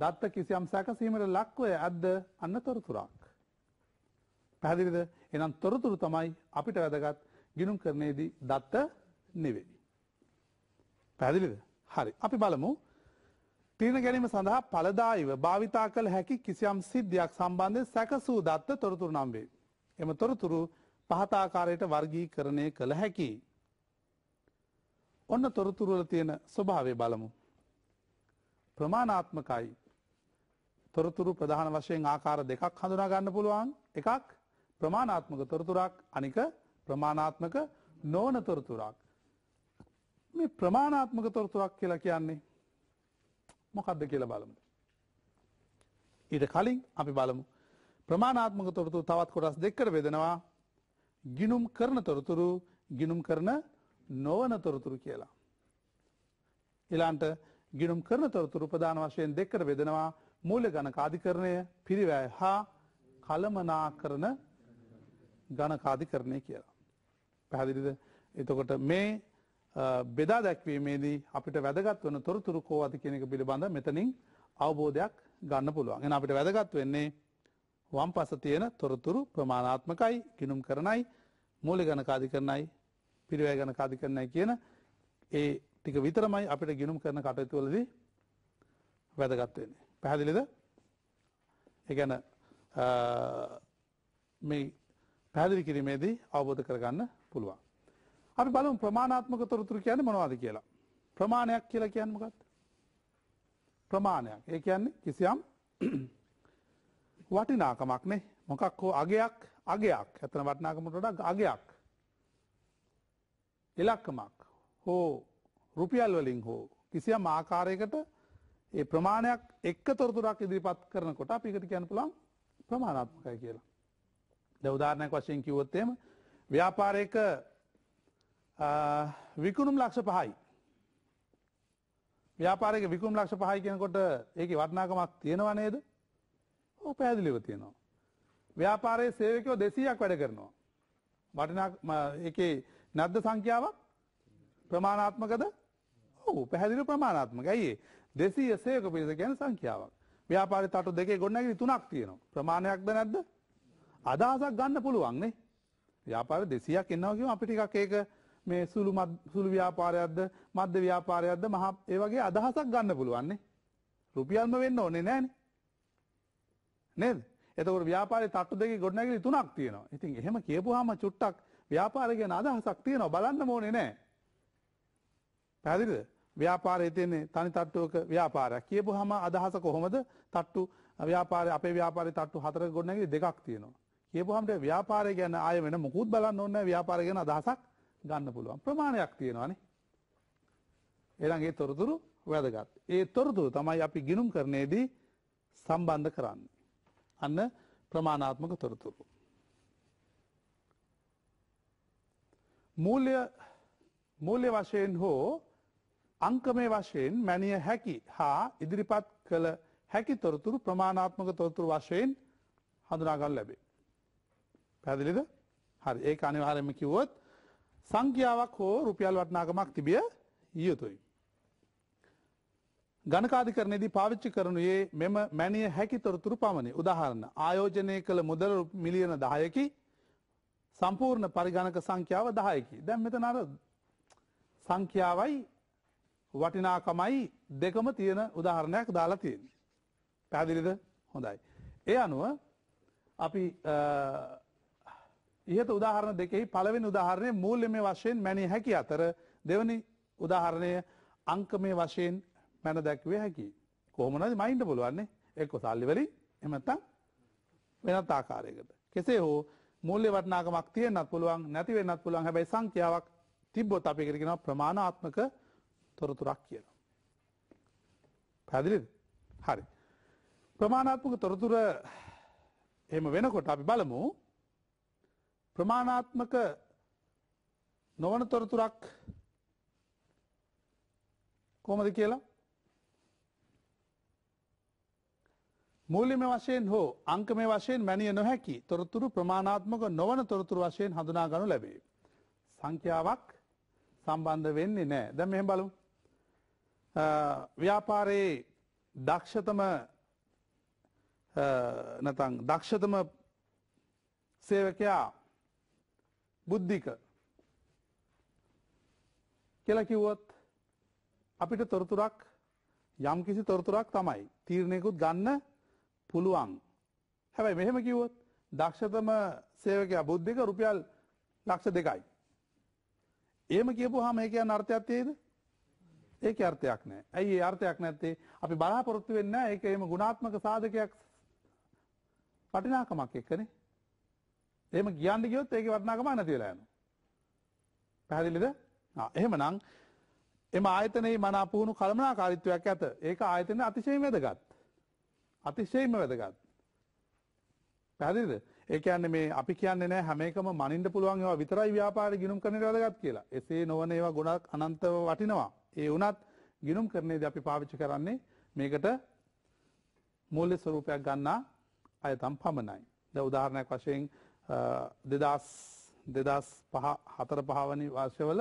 දත්ත කිසියම් සැකසීමට ලක්වය ඇද්ද අන්න තොරතුරක්. පැහැදිලිද? එහෙනම් තොරතුරු තමයි අපිට වැදගත් ගිණුම්කරණයේදී දත්ත නෙවෙයි. පැහැදිලිද? හරි. අපි බලමු තීරණ ගැනීම සඳහා ඵලදායීව භාවිතා කළ හැකි කිසියම් සිද්ධියක් සම්බන්ධයෙන් සැකසූ දත්ත තොරතුරු නම් වේ. එම තොරතුරු පහත ආකාරයට වර්ගීකරණය කළ හැකියි. ඔන්න තොරතුරු වල තියෙන ස්වභාවය බලමු. ප්‍රමාණාත්මකයි. තොරතුරු ප්‍රධාන වශයෙන් ආකාර දෙකක් හඳුනා ගන්න පුළුවන්. එකක් ප්‍රමාණාත්මක තොරතුරක් අනික ප්‍රමාණාත්මක නොවන තොරතුරක්. මේ ප්‍රමාණාත්මක තොරතුරක් කියලා කියන්නේ මොකක්ද කියලා බලමු. ඊට කලින් අපි බලමු ප්‍රමාණාත්මක තොරතුරු තවත් කොටස් දෙකකට බෙදෙනවා ගිනුම් කරන තොරතුරු ගිනුම් කරන නොවන තොරතුරු කියලා. ඊළඟට ගිනුම් කරන තොරතුරු ප්‍රධාන වශයෙන් දෙකකට බෙදෙනවා මූල්‍ය ගණක අධිකරණය පිරිවැය හා කලමනාකරන ගණකාධිකරණය කියලා. පැහැදිලිද? එතකොට මේ බෙදා දැක්වීමේදී අපිට වැදගත් වන තොරතුරු කෝවද කියන එක පිළිබඳ මෙතනින් අවබෝධයක් ගන්න පුළුවන්. එන අපිට වැදගත් වෙන්නේ වම් පස තියෙන තොරතුරු ප්‍රමාණාත්මකයි ගිනුම් කරනයි මූලි ගණකාදි කරනයි පිරිවැය ගණකාදි කරනයි කියන ඒ ටික විතරමයි අපිට ගිනුම් කරන කටයුතුවලදී වැදගත් වෙන්නේ. පැහැදිලිද? ඒ කියන්නේ මේ පැහැදිලි කිරීමේදී අවබෝධ කරගන්න පුළුවන්. අපි බලමු ප්‍රමාණාත්මක තොරතුරු කියන්නේ මොනවද කියලා. ප්‍රමාණයක් කියලා කියන්නේ මොකක්ද? ප්‍රමාණයක්. ඒ කියන්නේ කිසියම් වටිනාකමක් නේ. මොකක් හෝ අගයක්, අගයක්. ඇත්තන වටිනාකමට වඩා අගයක්. ඉලක්කමක් හෝ රුපියල් වලින් හෝ කිසියම් ආකාරයකට ඒ ප්‍රමාණයක් එක්ක තොරතුරක් ඉදිරිපත් කරනකොට අපි ඒකට කියන්න පුළුවන් ප්‍රමාණාත්මකයි කියලා. දැන් උදාහරණයක් වශයෙන් කිව්වොත් එහෙම ව්‍යාපාරයක විකුණුම් ලක්ෂ පහයි. ව්‍යාපාරක විකුම් ලක්ෂ පහයි කියනකොට ඒක වටනාකමක් තියෙනවා නේද ඕ පැදිලිව තියෙනවා. ව්‍යාපාරයේ සේවකෝ දෙසීයක් වැඩ කරනවා. වටනා එක නැද්ද සංඛ්‍යාවක් ප්‍රමාණාත්මකද ඔහු පැහැදිලි ප්‍රමාණාත්මක ඇයි දෙසීය සේක පිරිස ගැන සංඛ්‍යාවක් ව්‍යාපාරි තටු දෙකේ ගොඩනැගිලි තුනක් තියෙනවා ප්‍රමාණයක්ද නැද්ද අදහසක් ගන්න පුළුවන්නේ ව්‍යාපාර දෙසීයක් එන්නවා කියම අපි ටිකක් ඒක මේ සුළු සුළු ව්‍යාපාරයක්ද මධ්‍ය ව්‍යාපාරයක්ද මහා ඒ වගේ අදහසක් ගන්න පුළුවන් නේ. රුපියල්ම වෙන්න ඕනේ නෑනේ. නේද? එතකොට ව්‍යාපාරේ තට්ටු දෙකේ ගොඩනැගිලි තුනක් තියෙනවා. ඉතින් එහෙම කියපුවාම චුට්ටක් ව්‍යාපාරය ගැන අදහසක් තියෙනවා බලන්න ඕනේ නෑ. පැහැදිලිද? ව්‍යාපාරයේ තියෙන තනි තට්ටුවක ව්‍යාපාරයක් කියපුවාම අදහස කොහොමද? තට්ටු ව්‍යාපාරේ අපේ ව්‍යාපාරේ තට්ටු හතරක ගොඩනැගිලි දෙකක් තියෙනවා. කියපුවාම ව්‍යාපාරය ගැන ආය වෙන මොකුත් බලන්න ඕනේ නැහැ ව්‍යාපාරය ගැන අදහසක් ගන්න පුළුවන් ප්‍රමාණයක් තියෙනවානේ එහෙනම් ඒ තොරතුරු වැදගත්. ඒ තොරතුරු තමයි අපි ගිනුම් කරන්නේදී සම්බන්ධ කරන්නේ. අන්න ප්‍රමාණාත්මක තොරතුරු. මූල්‍ය මූල්‍ය වශයෙන් හෝ අංකමේ වශයෙන් මැනිය හැකි හා ඉදිරිපත් කළ හැකි තොරතුරු ප්‍රමාණාත්මක තොරතුරු වශයෙන් හඳුනා ගන්න ලැබේ. පැහැදිලිද? හරි. ඒක අනිවාර්යයෙන්ම කිව්වොත් සංඛ්‍යාවක් හෝ රුපියල් වටනාගමක් තිබිය යුතුයි. ගණකාධිකරණයේදී පාවිච්චි කරනුයේ මෙම මැනිය හැකි තොරතුරු පමණි. උදාහරණ ආයෝජනය කළ මුදල මිලියන 10කි. සම්පූර්ණ පරිගණක සංඛ්‍යාව 10කි. දැන් මෙතන අර සංඛ්‍යාවයි වටිනාකමයි දෙකම තියෙන උදාහරණයක් දාලා තියෙනවා. පැහැදිලිද? හොඳයි. ඒ අනුව අපි ඉහත උදාහරණ දෙකෙහි පළවෙනි උදාහරණය මූල්‍යමය වශයෙන් මැනිය හැකි අතර දෙවනි උදාහරණය අංකමය වශයෙන් මැන දැක්වේ හැකි. කොහොමනද මයින්ට පුළුවන්නේ එක්කො සල්ලිවලින් එමත්තම් වෙනත් ආකාරයකට. කෙසේ හෝ මුල්ලෙ වටනාකමක් තියෙන්න්නත් පුළුවන් නැති වෙන්නත් පුළුවන් හැබැයි සංඛ්‍යාවක් තිබ්බොත් අපි කරගෙන ප්‍රමාණාත්මක තොරතුරක් කියන. පැදිලිද හරි. ප්‍රමාණාත්මක තොරතුර එම වෙනකොට අපි බලමු ප්‍රමාණාත්මක නොවන තොරතුරක් කොහොමද කියලා මූල්‍යමය වශයෙන් හෝ අංකමය වශයෙන් මැනිය නොහැකි තොරතුරු ප්‍රමාණාත්මක නොවන තොරතුරු වශයෙන් හඳුනා ගනු ලැබේ. සංඛ්‍යාවක් සම්බන්ධ වෙන්නේ නෑ. දැන් මෙහෙම බලමු. ව්‍යාපාරයේ දක්ෂතම නැතන් දක්ෂතම සේවකයා බුද්ධික කියලා කිව්වොත් අපිට තොරතුරක් යම් කිසි තොරතුරක් තමයි තීරණයකුත් ගන්න පුළුවන්. හැබැයි මෙහෙම කිව්වොත් දක්ෂතම සේවකයා බුද්ධික රුපියල් ලක්ෂ දෙකයි. එහෙම කියපුවාම ඒක යන අර්ථයක් තියෙද? ඒකේ අර්ථයක් නැහැ. ඇයි ඒ අර්ථයක් නැත්තේ? අපි බලාපොරොත්තු වෙන්නේ නැහැ. ඒක එහෙම ගුණාත්මක සාධකයක් වටිනාකමක් එක්කනේ. එහෙම කියන්න ගියොත් ඒකේ වටිනාකම නැති වෙලා යනවා. පැහැදිලිද? ආ එහෙමනම් එම ආයතනයේ මනා පුහුණු කළමනාකාරීත්වයක් ඇත. ඒක ආයතනයේ අතිශයින් වැදගත්. අතිශයින්ම වැදගත්. පැහැදිලිද? ඒ කියන්නේ මේ අපි කියන්නේ නැහැ හැම එකම මනින්න පුළුවන් ඒවා විතරයි ව්‍යාපාරේ ගිණුම් කරන්නට වැදගත් කියලා. එසේ නොවන ඒවා ගොඩක් අනන්තව වටිනවා. ඒ වුණත් ගිණුම් කරන්නේදී අපි පාවිච්චි කරන්නේ මේකට මූල්‍ය ස්වරූපයක් ගන්නා අය තම පමණයි. දැන් උදාහරණයක් වශයෙන් දෙදස් දෙදස් පහ හතර පහවනි වර්ශවල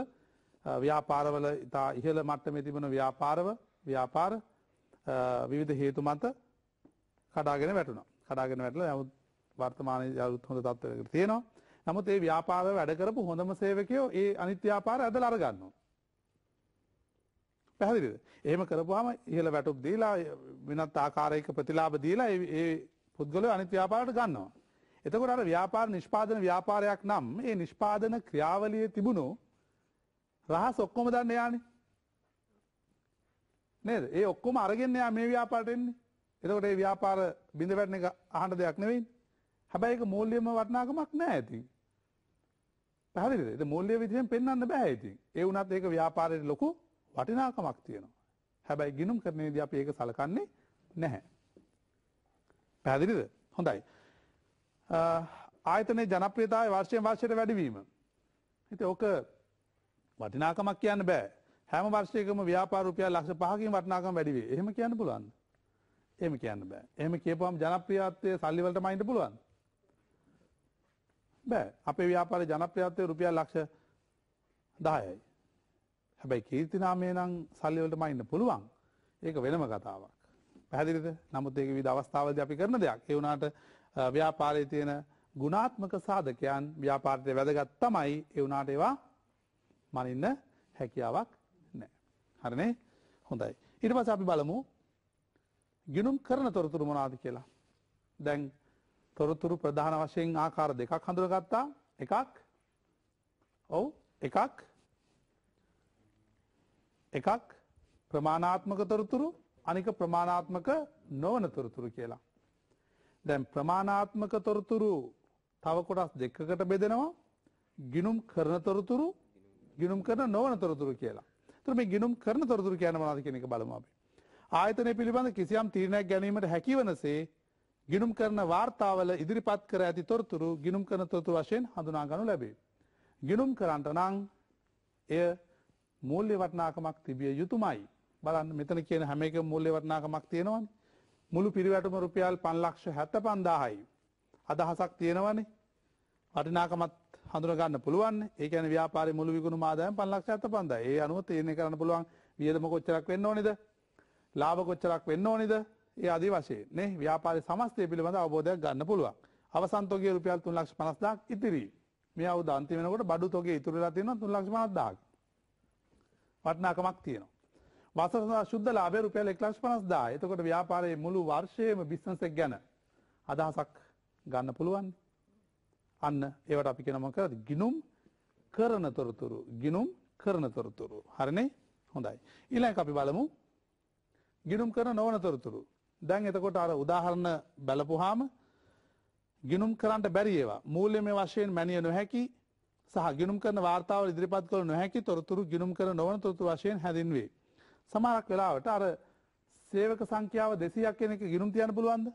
ව්‍යාපාරවල ඉතා ඉහළ මට්ටමේ තිබුණ ව්‍යාපාරව ව්‍යාපාර විවිධ හේතු මත කඩාගෙන වැටුණ කඩාගෙන වැටල යමුත් වර්තමාන යුත් හොඳ තත්වයකට තියෙනවා නමුත් ඒ ව්‍යාපාර වැඩකරපු හොඳම සේවකයෝ ඒ අනිත්‍යාපාර ඇද ලරගන්නවා පැහදිලිද එහෙම කරපුහම ඉහළ වැටුක් දීලා වෙනත් ආකාරයක ප්‍රතිලාබ දීලා ඒ පුද්ගල අනිත්‍යාපාරට ගන්නවා එතකොට අර ව්‍යාපාර නිෂ්පාදන ව්‍යාපාරයක් නම් ඒ නිෂ්පාදන ක්‍රියාවලිය තිබුණු රහස් ඔක්කොම දන්න යානේ. නේද? ඒ ඔක්කොම අරගෙන යා මේ ව්‍යාපාරට එන්නේ. එතකොට මේ ව්‍යාපාර බිඳ වැටෙන එක අහන්න දෙයක් නෙවෙයි. හැබැයි ඒක මූල්‍යම වටිනාකමක් නැහැ ඉතින්. පැහැදිලිද? ඒක මූල්‍ය විදිහෙන් පෙන්වන්න බෑ ඉතින්. ඒ වුණත් ඒක ව්‍යාපාරයේ ලොකු වටිනාකමක් තියෙනවා. හැබැයි ගිනුම් කරන විදිහ අපි ඒක සලකන්නේ නැහැ. පැහැදිලිද? හොඳයි. ආයතනයේ ජනප්‍රියතාවය වර්ෂයෙන් වර්ෂයට වැඩිවීම. ඉතින් ඕක වටිනාකමක් කියන්න බෑ. හැම වර්ෂයකම ව්‍යාපාර රුපියල් ලක්ෂ 5කින් වටිනාකම වැඩි වේ. එහෙම කියන්න පුළුවන්ද? එහෙම කියන්න බෑ. එහෙම කියපුවම ජනප්‍රියත්වයේ සල්ලි වලටම අයින්න පුළුවන්. බෑ. අපේ ව්‍යාපාරේ ජනප්‍රියත්වයේ රුපියල් ලක්ෂ 10යි. හැබැයි කීර්ති නාමය නම් සල්ලි වලටම අයින්න පුළුවන්. ඒක වෙනම කතාවක්. පැහැදිලිද? නමුත් ඒක විවිධ අවස්ථාවලදී අපි කරන දෙයක්. ඒ වුණාට ව්‍යාපාරය තියෙන ගුණාත්මක සාධකයන් ව්‍යාපාර්තය වැදගත් තමයි එවුනාට ඒවා මනින්න හැකියාවක් නෑ. හරනේ හොඳයි. ඉට පස අපි බලමු ගිනුම් කරන තොරතුරු මොනාද කියලා. දැන් තොරතුරු ප්‍රධාන වශයෙන් ආකාර දෙකක් හඳුරගත්තා එකක් ඔවු එකක් එකක් ප්‍රමාණාත්මක තොරතුරු අනික ප්‍රමාණාත්මක නොවන තොරතුරු කියලා. දැන් ප්‍රමාණාත්මක තොරතුරු තව කොටස් දෙකකට බෙදෙනවා ගිනුම් කරන තොරතුරු ගිනුම් කරන නොවන තොරතුරු කියලා. එතකොට මේ ගිනුම් කරන තොරතුරු කියන්නේ මොනවද කියන එක බලමු අපි. ආයතනය පිළිබඳ කිසියම් තීරණයක් ගැනීමට හැකිවනසේ ගිනුම් කරන වාර්තාවල ඉදිරිපත් කර ඇති තොරතුරු ගිනුම් කරන තොරතුරු වශයෙන් හඳුනා ගනු ලැබේ. ගිනුම් කරන්ට නම් එය මූල්‍ය වටනාකමක් තිබිය යුතුමයි. බලන්න මෙතන කියන හැම එකම මූල්‍ය වටනාකමක් තියෙනවනේ. මුළු පිරිවැටම රුපියල් පන්ලක්ෂ හැත්ත පන්දාහයි. අදහසක් තියෙනවනේ වටිනාකමත් හඳුරගන්න පුළුවන් ඒකන ව්‍යාපාර මුළු විගුණු මාදායම් පන්ලක්ෂ ඇත පන්ද ඒ අනුව තේරණය කරන්න පුළුවන් වියදම කොච්චරක් වෙන්න ඕනිද ලාභ කොච්චරක් වෙන්න ඕනිද ඒ අදි වශයෙන් නේ ව්‍යාපාරි සමස්තය පිළිබඳ අවබෝධයක් ගන්න පුළුවන් අවසන්තෝගේ රුපියල් තුන් ලක්ෂ පනස්දාක් ඉතිරී මේ අවුද අන්තිම වෙනකොට බඩු තෝගේ ඉතුරුලා තියෙනවා තුන් ලක්ෂ පනස්දාක් වටිනාකමක් තියෙනවා වසරසා ශුද්ධ ලාභය රුපියල් 1.50 එතකොට ව්‍යාපාරයේ මුළු වර්ෂයේම බිස්නස් එක ගැන අදහසක් ගන්න පුළුවන්. අන්න ඒවට අපි කියන මොකද? ගිනුම් කරන තොරතුරු. ගිනුම් කරන තොරතුරු. හරිනේ? හොඳයි. ඊළඟ අපි බලමු ගිනුම් කරන නොවන තොරතුරු. දැන් එතකොට අර උදාහරණ බලපුවාම ගිනුම් කරන්න බැරි ඒවා මූල්‍යමය වශයෙන් මැනිය නොහැකි සහ ගිනුම් කරන වාර්තාවල ඉදිරිපත් කළ නොහැකි තොරතුරු ගිනුම් කර නොවන තොරතුරු වශයෙන් හැඳින්වේ. සමහරක් වෙලාවට අර සේවක සංඛ්‍යාව 200ක් කෙනෙක් ගිණුම් තියන්න පුළුවන්ද?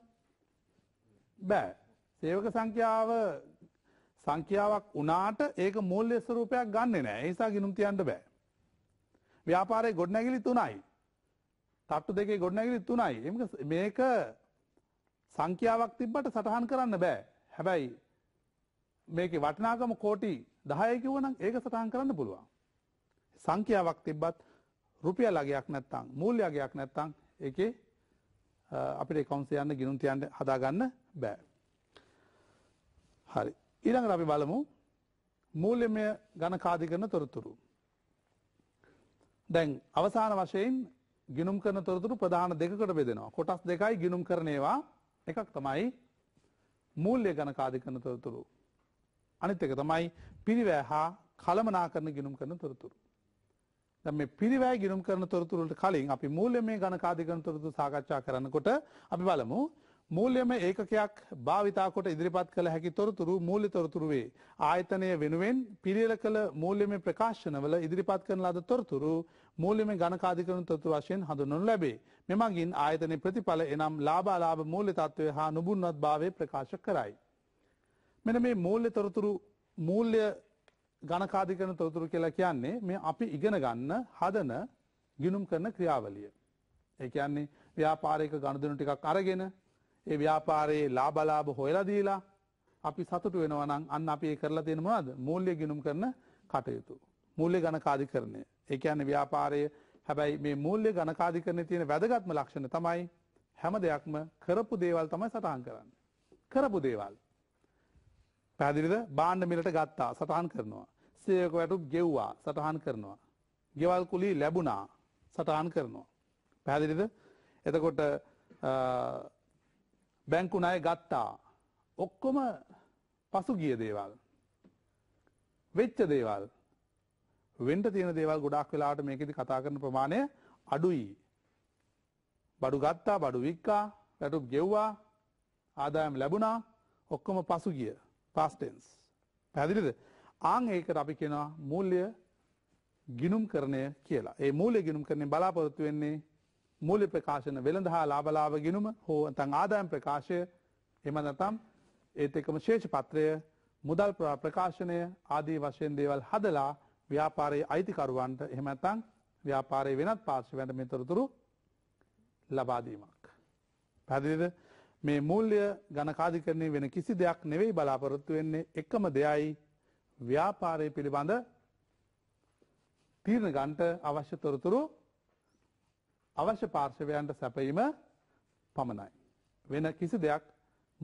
බෑ. සේවක සංඛ්‍යාව සංඛ්‍යාවක් වුණාට ඒක මූල්‍ය ස්වරූපයක් ගන්නෙ නෑ. ඒ නිසා ගිණුම් තියන්න බෑ. ව්‍යාපාරයේ ගොඩනැගිලි තුනයි. තට්ටු දෙකේ ගොඩනැගිලි තුනයි. මේක සංඛ්‍යාවක් තිබ්බට සටහන් කරන්න බෑ. හැබැයි මේකේ වටිනාකම කෝටි 10යි කිව්වනම් ඒක සටහන් කරන්න පුළුවන්. සංඛ්‍යාවක් තිබ්බත් රුපියලගයක් නැත්තං මූල්‍යගයක් නැත්තං එක අපිට එකවන්ස යන්න ගිනුම් තියන්ට හදාගන්න බෑ. හරි ඊළඟ අපි බලමු මූල්‍යමය ගණ කාදි කරන තොරතුරු. දැන් අවසාන වශයෙන් ගිනුම් කරන තොරතුරු ප්‍රධාන දෙකකට බෙදෙනවා කොටස් දෙකයි ගිනුම් කරනේවා එකක් තමයි මූල්‍ය ගණ කාදි කරන තොරතුරු. අනිත් එක තමයි පිරිවෑ හා කළමනා කරන ගිනුම් කරන තොරතුරු. දැන් මේ පිරිවැය ගිණුම් කරන තොරතුරු වලට කලින් අපි මූල්‍යමය ගණකාධිකරණ තොරතුරු සාකච්ඡා කරනකොට අපි බලමු මූල්‍යමය ඒකකයක් භාවිතා කොට ඉදිරිපත් කළ හැකි තොරතුරු මූල්‍ය තොරතුරු වේ. ආයතනය වෙනුවෙන් පිළියෙල කළ මූල්‍යමය ප්‍රකාශනවල ඉදිරිපත් කරන ලද තොරතුරු මූල්‍යමය ගණකාධිකරණ තොරතුරු වශයෙන් හඳුන්වනු ලැබේ. මෙමගින් ආයතනයේ ප්‍රතිඵල එනම් ලාභාලාභ මූල්‍ය තත්ත්වය හා නුබුන්වත්භාවය ප්‍රකාශ කරයි. මෙන්න මේ මූල්‍ය තොරතුරු මූල්‍ය ගණකාධිකරණ තොරතුරු කියලා කියන්නේ මේ අපි ඉගෙන ගන්න හදන ගිනුම් කරන ක්‍රියාවලිය. ඒ කියන්නේ ව්‍යාපාරයක ගණුදෙනු ටිකක් අරගෙන ඒ ව්‍යාපාරයේ ලාභලාභ හොයලා දීලා අපි සතුටු වෙනවා නම් අන්න අපි ඒ කරලා තියෙන මොනවද? මූල්‍ය ගිනුම් කරන කටයුතු. මූල්‍ය ගණකාධිකරණය. ඒ කියන්නේ ව්‍යාපාරයේ හැබැයි මේ මූල්‍ය ගණකාධිකරණයේ තියෙන වැදගත්ම ලක්ෂණ තමයි හැම දෙයක්ම කරපු දේවල් තමයි සටහන් කරන්නේ. කරපු දේවල්. පැහැදිලිද? බාණ්ඩ මිලට ගත්තා සටහන් කරනවා. සියයක වැටුප් ගෙව්වා සටහන් කරනවා. ගෙවල් කුලි ලැබුණා සටහන් කරනවා. පැහැදිලිද එතකොට බැංකු ණය ගත්තා ඔක්කොම පසුගිය දේවල් වෙච්ච දේවල් වෙන්ට තියෙන දේවල් ගොඩක් වෙලාට මේකෙදි කතා කරන ප්‍රමාණය අඩුයි බඩු ගත්තා බඩු වික්කා වැටු ගෙව්වා ආදායම් ලැබුණා ඔක්කොම පසුගිය පාස්ටෙන්ස් පැදිලිද ආං ඒකට අපි කෙනවා මූල්‍ය ගිනුම් කරණය කියලා ඒ මූලය ගිනුම් කරන්නේ බලාපොරොත්තු වෙන්නේ මූලි ප්‍රකාශන වෙළඳ හා ලාබලාව ගිනුම හෝ තන් ආදායම් ප්‍රකාශය එමනතම් ඒත් එකම ශේෂ පත්‍රය මුදල් ප්‍රකාශනය ආදී වශයෙන් දේවල් හදලා ව්‍යාපාරයේ අයිතිකරුවන්ට එහෙමතං ව්‍යාපාරය වෙනත් පාර්ශවයට මෙතරතුරු ලබාදීමක්. පැදිද මේ මූල්්‍ය ගණකාධිකරණය වෙන කිසි දෙයක් නෙවෙයි බලාපොරොත්තු වෙන්නේ එකම දෙයයි ව්‍යාපාරය පිළිබඳ තීරණ ගන්ට අවශ්‍ය තොරතුරු අවශ්‍ය පාර්ශවයන්ට සැපීම පමණයි. වෙන කිසි දෙයක්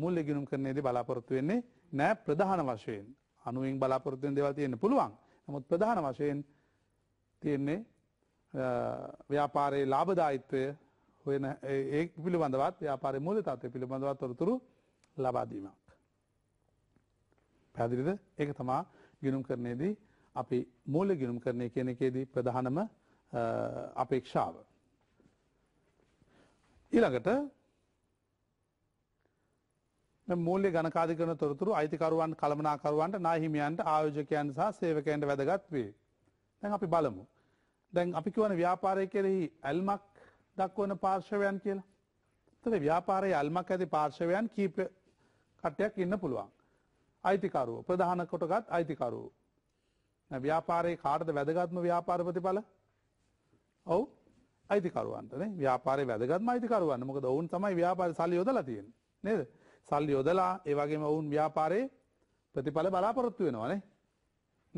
මුල් ඉගෙනුම් කරනේදී බලාපොරොත්තු වෙන්නේ නෑ ප්‍රධාන වශයෙන් අනුවෙන් බලාපොරොත්තුෙන් දේවල් තියෙන්න පුළුවන්. නමුත් ප්‍රධාන වශයෙන් තියෙන්නේ ව්‍යාපාරයේ ලාභදායීත්වය හොයන ඒ පිළිබඳවත් ව්‍යාපාරයේ මූල්‍ය තත්ත්වය පිළිබඳවත් තොරතුරු ලබා දීමක්. පැහැදිලිද? ඒක තමයි ගිනුම් කරනයේදී අපි මූල ගිනුම් කරණය කියන එකේදී ප්‍රධානම අපේක්ෂාව. ඊළඟට මූල්‍ය ගණකාදි කරන තොරතුරු අයිතිකරුවන් කළමනාකරුවන්ට නාහිමියන්ට ආයෝජකයන් සහ සේවකයන්ට වැදගත් වේ. දැන් අපි බලමු. දැන් අපි කියවන ව්‍යාපාරය කෙරෙහි ඇල්මක් දක්වන පාර්ශවයන් කියලා. තද ව්‍යාපාරයේ අල්මක් ඇති පාර්ශවයන් කීප කට්ටයක් ඉන්න පුළුවන්. අයිතිකරුව ප්‍රධාන කොටගත් අයිතිකරුව. ව්‍යාපාරයේ කාටද වැදගත්ම ව්‍යාපාර ප්‍රතිඵල? ඔව් අයිතිකරුවන්ටනේ ව්‍යාපාරයේ වැදගත්ම අයිතිකරුවන්. මොකද ඔවුන් තමයි ව්‍යාපාරේ සල්ලි යොදලා තියෙන්නේ. නේද? සල්ලි යොදලා ඒ වගේම ඔවුන් ව්‍යාපාරයේ ප්‍රතිඵල බලාපොරොත්තු වෙනවානේ.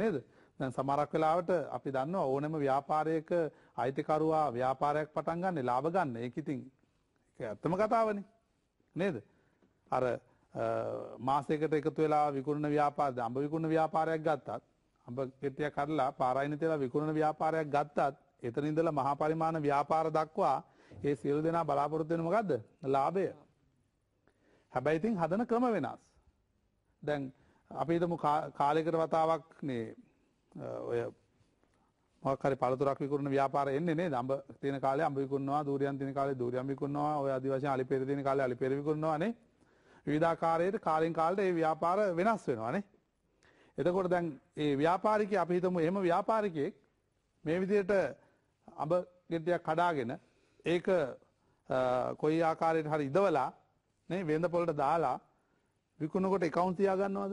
නේද? දැන් සමහරක් වෙලාවට අපි දන්නවා ඕනෑම ව්‍යාපාරයක අයිතිකරුවා ව්‍යාපාරයක් පටන් ගන්න ලාභ ගන්න. ඒක ඉතින් ඒක ඇත්තම කතාවනේ. නේද? අර මාසයකට එකතු වෙලා විකුණන ව්‍යාපාරද අඹ විකුණන ව්‍යාපාරයක් ගත්තත් අඹ කෙටියක් කරලා පාරායින තෙලා විකුණන ව්‍යාපාරයක් ගත්තත් එතන ඉඳලා මහා පරිමාණ ව්‍යාපාර දක්වා ඒ සියලු දෙනා බලාපොරොත්තු වෙන මොකද්ද? ලාභය. හැබැයි ඉතින් හදන ක්‍රම වෙනස්. දැන් අපි හිතමු කාලයකට වතාවක් මේ ඔය මොකක් හරි පළතුරක් විකුණන ව්‍යාපාර එන්නේ නේද? අඹ තියෙන කාලේ අඹ විකුණනවා, දූරියන් තියෙන කාලේ දූරියන් විකුණනවා, ඔය ආදිවාසීන් අලිපෙර තියෙන කාලේ අලිපෙර විකුණනවා නේ. විධාකාරයට කාලෙන් කාලට ඒ ව්‍යාපාර වෙනස් වෙනවානේ. එතකොට දැන් ඒ ව්‍යාපාරිකය අපි හිතමු එහෙම ව්‍යාපාරිකයෙක් මේ විදිහට අඹ ගෙඩියක් කඩාගෙන ඒක කොයි ආකාරයට හරි ඉදවලා නේ වෙඳ පොළට දාලා විකුණනකොට account තියා ගන්නවද?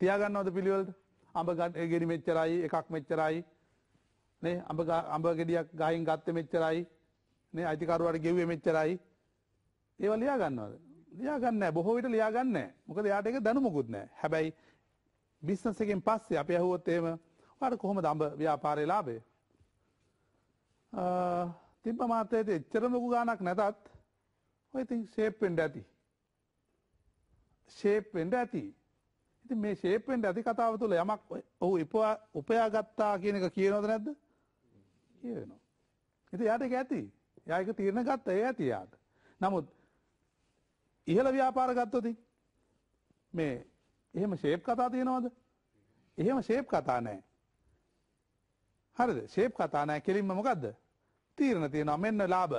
තියා ගන්නවද පිළිවෙලට? අඹ ගෙඩි මෙච්චරයි එකක් මෙච්චරයි නේ අඹ අඹ ගෙඩියක් ගහින් ගත්තේ මෙච්චරයි නේ අයිතිකරුවාට ගෙව්වේ මෙච්චරයි ඒවා ලියා ගන්නවද? ලියා ගන්න නැහැ. බොහෝ විට ලියා ගන්න නැහැ. මොකද යාට ඒක දැනුමකුත් නැහැ. හැබැයි බිස්නස් එකෙන් පස්සේ අපි අහුවොත් එහෙම ඔයාලට කොහොමද අඹ ව්‍යාපාරේ ලාභය? අ තිබ්බ මාත්‍රයේ එච්චරම ලොකු ගාණක් නැතත් ඔය ඉතින් ෂේප් වෙන්න ඇති. ෂේප් වෙන්න ඇති. ඉතින් මේ ෂේප් වෙන්න ඇති කතාව තුළ යමක් ඔහු උපයා උපයාගත්තා කියන එක කියනවද නැද්ද? කියවෙනවා. ඉතින් යාට ඒක ඇති. යා ඒක තීරණ ගත්තා ඒ ඇති යාට. නමුත් ඉහළ ව්‍යාපාර ගත්තොති මේ එහෙම ශේප් කතා තියෙනවද එහෙම ශේප් කතා නෑ හරිද ශේප් කතා නෑ කෙලින්ම මොකද්ද තීරණ තියෙනවා මෙන්න ලාභ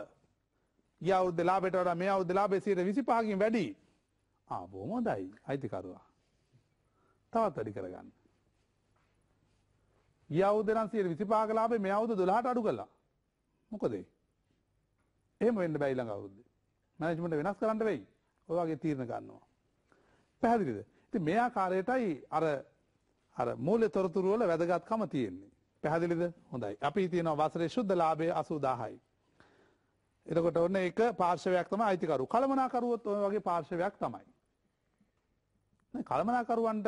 ගිය අවුරුද්දේ ලාභයට වඩා මේ අවුරුද්දේ ලාභය 125කින් වැඩි ආ බොහොම හොඳයි අයිතිකරුවා තවත් වැඩි කරගන්න ගිය අවුරුද්දේ නම් 125ක ලාභය මේ අවුරුද්ද 12ට අඩු කළා මොකද එහෙම වෙන්න බෑ ඊළඟ අවුරුද්දේ මැනේජ්මන්ට් වෙනස් කරන්න වෙයි ඔය වගේ තීරණ ගන්නවා. පැහැදිලිද? ඉතින් මේ ආකාරයටයි අර අර මූල්‍ය තොරතුරු වල වැදගත්කම තියෙන්නේ. පැහැදිලිද? හොඳයි. අපි තියෙනවා වසරේ සුද්ධ ලාභය 80000යි. එතකොට ඔන්න එක පාර්ශවයක් තමයි අයිතිකරු. කළමනාකරුවොත් ඔය වගේ පාර්ශවයක් තමයි. නේ කළමනාකරුවන්ට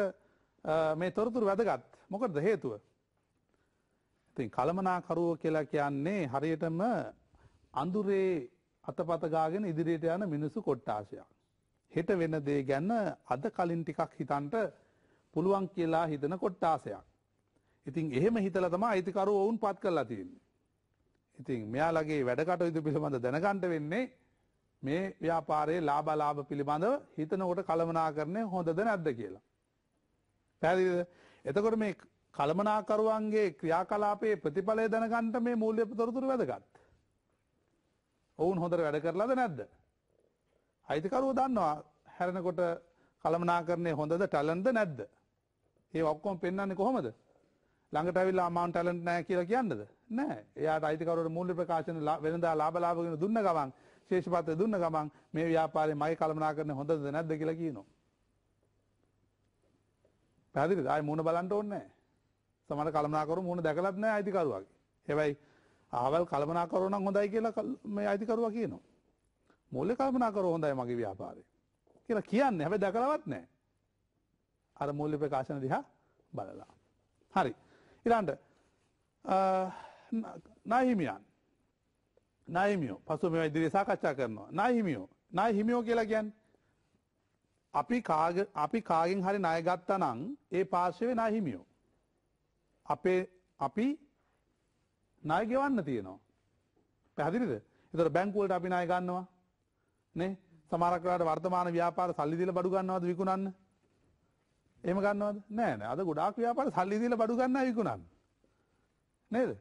මේ තොරතුරු වැදගත්. මොකද හේතුව? ඉතින් කළමනාකරුව කියලා කියන්නේ හරියටම අඳුරේ අතපත ගාගෙන ඉදිරියට යන මිනිස්සු කොට්ටාශයක්. හෙට වෙන දේ ගැන අද කලින් ටිකක් හිතන්ට පුළුවන් කියලා හිතන කොට්ටාසයක්. ඉතින් එහෙම හිතල තම අයිතිකරු ඔවුන් පත් කරලා තියන්නේ. ඉතින් මෙයාලගේ වැඩකටයුතු පිළිබඳ දැනගන්ට වෙන්නේ මේ ව්‍යාපාරයේ ලාබලාභ පිළිබඳව හිතනකොට කළමනා කරණය හොඳද නැද්ද කියලා. පැදිද එතකොට මේ කළමනාකරුවන්ගේ ක්‍රියාකලාපයේ ප්‍රතිඵලය දැනගන්ට මේ මූල්‍ය තොරතුරු වැදගත්. ඔවුන් හොඳට වැඩ කරලාද නැද්ද. අයිතිකරුවෝ දන්නවා හැරෙනකොට කළමනාකරණය හොඳද ටැලන්ට්ද නැද්ද? ඒ ඔක්කොම පෙන්වන්නේ කොහොමද? ළඟට ඇවිල්ලා මම ටැලන්ට් නැහැ කියලා කියන්නද? නෑ. එයාට අයිතිකරුවට මූල්‍ය ප්‍රකාශන වෙනදා ලාභ ලාභගෙන දුන්න ගමන් ශේෂපත්‍ර දුන්න ගමන් මේ ව්‍යාපාරේ මගේ කළමනාකරණය හොඳද නැද්ද කියලා කියනවා. පැහැදිලිද? ආයි මූණ බලන්න ඕනේ නෑ. සමහර කළමනාකරුවෝ මූණ දැකලත් නෑ අයිතිකරුවාගේ. හැබැයි ආවල් කළමනාකරුවෝ නම් හොඳයි කියලා මේ අයිතිකරුවා කියනවා. මූල්‍ය කල්පනා කර හොඳයි මගේ ව්‍යාපාරය කියලා කියන්නේ හැබැයි දැකලවත් නැහැ. අර මූල්‍ය ප්‍රකාශන දිහා බලලා. හරි. ඊළඟට නාහිමියන් නාහිමියෝ පසු මේවා ඉදිරියේ සාකච්ඡා කරනවා. නාහිමියෝ නාහිමියෝ කියලා කියන්නේ අපි කාග අපි කාගෙන් හරි ණය ගත්තා නම් ඒ පාර්ශවේ නාහිමියෝ. අපේ අපි ණය ගෙවන්න තියෙනවා. පැහැදිලිද? ඒතර බැංකුවලට අපි ණය ගන්නවා. නේ සමරක්ලාට වර්තමාන ව්‍යාපාර සල්ලිදිල බඩු ගන්නවද විකුණන්න එම ගන්නවද නෑන අද ගොඩාක් ව්‍යාපාර සල්ලිදිල බඩු ගන්න විකුණන්න නේද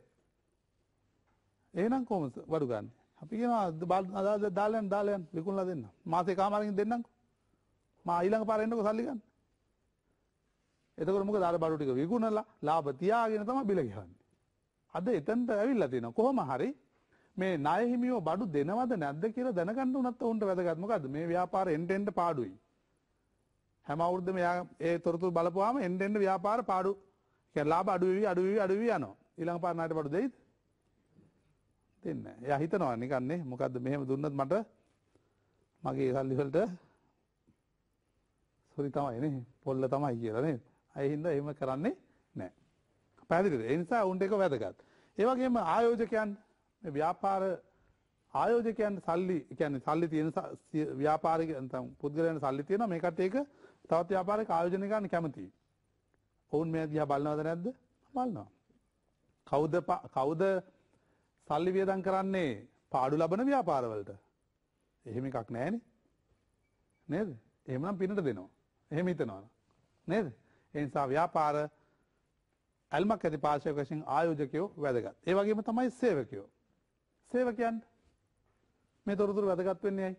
ඒනම් කොම බඩු ගන්න අපි කියෙනවා දාලයන් දාලයන් විකුණලා දෙන්න මාසේ කාමාරින් දෙන්නක් මා ඊළඟ පාරෙන්න්නක සල්ලිගන්න එතකොට මොක දාර බඩුටික විකුණලා ලාබ තියාගෙන තම බිලගහන්න අද එතන්ට ඇවිල්ලා තියෙන කොහොම හරි මේ ණය හිමියෝ බඩු දෙනවද නැද්ද කියලා දැනගන්න උනත් උන්ට වැදගත් මොකද්ද මේ ව්‍යාපාර එන්න එන්න පාඩුයි හැම අවුරුද්දම යා ඒ තොරතුරු බලපුවාම එන්න එන්න ව්‍යාපාර පාඩු කියන්නේ ලාභ අඩු වෙවි අඩු වෙවි අඩු වෙවි යනවා ඊළඟ පාර ණයට බඩු දෙයිද දෙන්නේ එයා හිතනවා නිකන්නේ මොකද්ද මෙහෙම දුන්නත් මට මගේ සල්ලි වලට සොරි තමයි නේ පොල්ල තමයි කියලා නේද අය හින්දා එහෙම කරන්නේ නැහැ පැහැදිලිද ඒ නිසා උන්ට ඒක වැදගත් ඒ වගේම ආයෝජකයන් මේ ව්‍යාපාර ආයෝජකයන් සල්ලි කියන්නේ සල්ලි තියෙන ව්‍යාපාරික නැත්නම් පුද්ගලයන් සල්ලි තියෙනවා මේකට ඒක තවත් ව්‍යාපාරික ආයෝජනය ගන්න කැමතියි. ඔවුන් මේ දිහා බලනවද නැද්ද? බලනවා. කවුද කවුද සල්ලි වියදම් කරන්නේ පාඩු ලබන ව්‍යාපාරවලට? එහෙම එකක් නැහැනේ. නේද? එහෙමනම් පිනට දෙනවා. එහෙම හිතනවා. නේද? ඒ නිසා ව්‍යාපාර ඇල්මක් ඇති පාර්ශවක වශයෙන් ආයෝජකයෝ වැදගත්. ඒ වගේම තමයි සේවකයෝ. සේවකයන්ට මේ තොරතුරු වැදගත් වෙන්නේ ඇයි?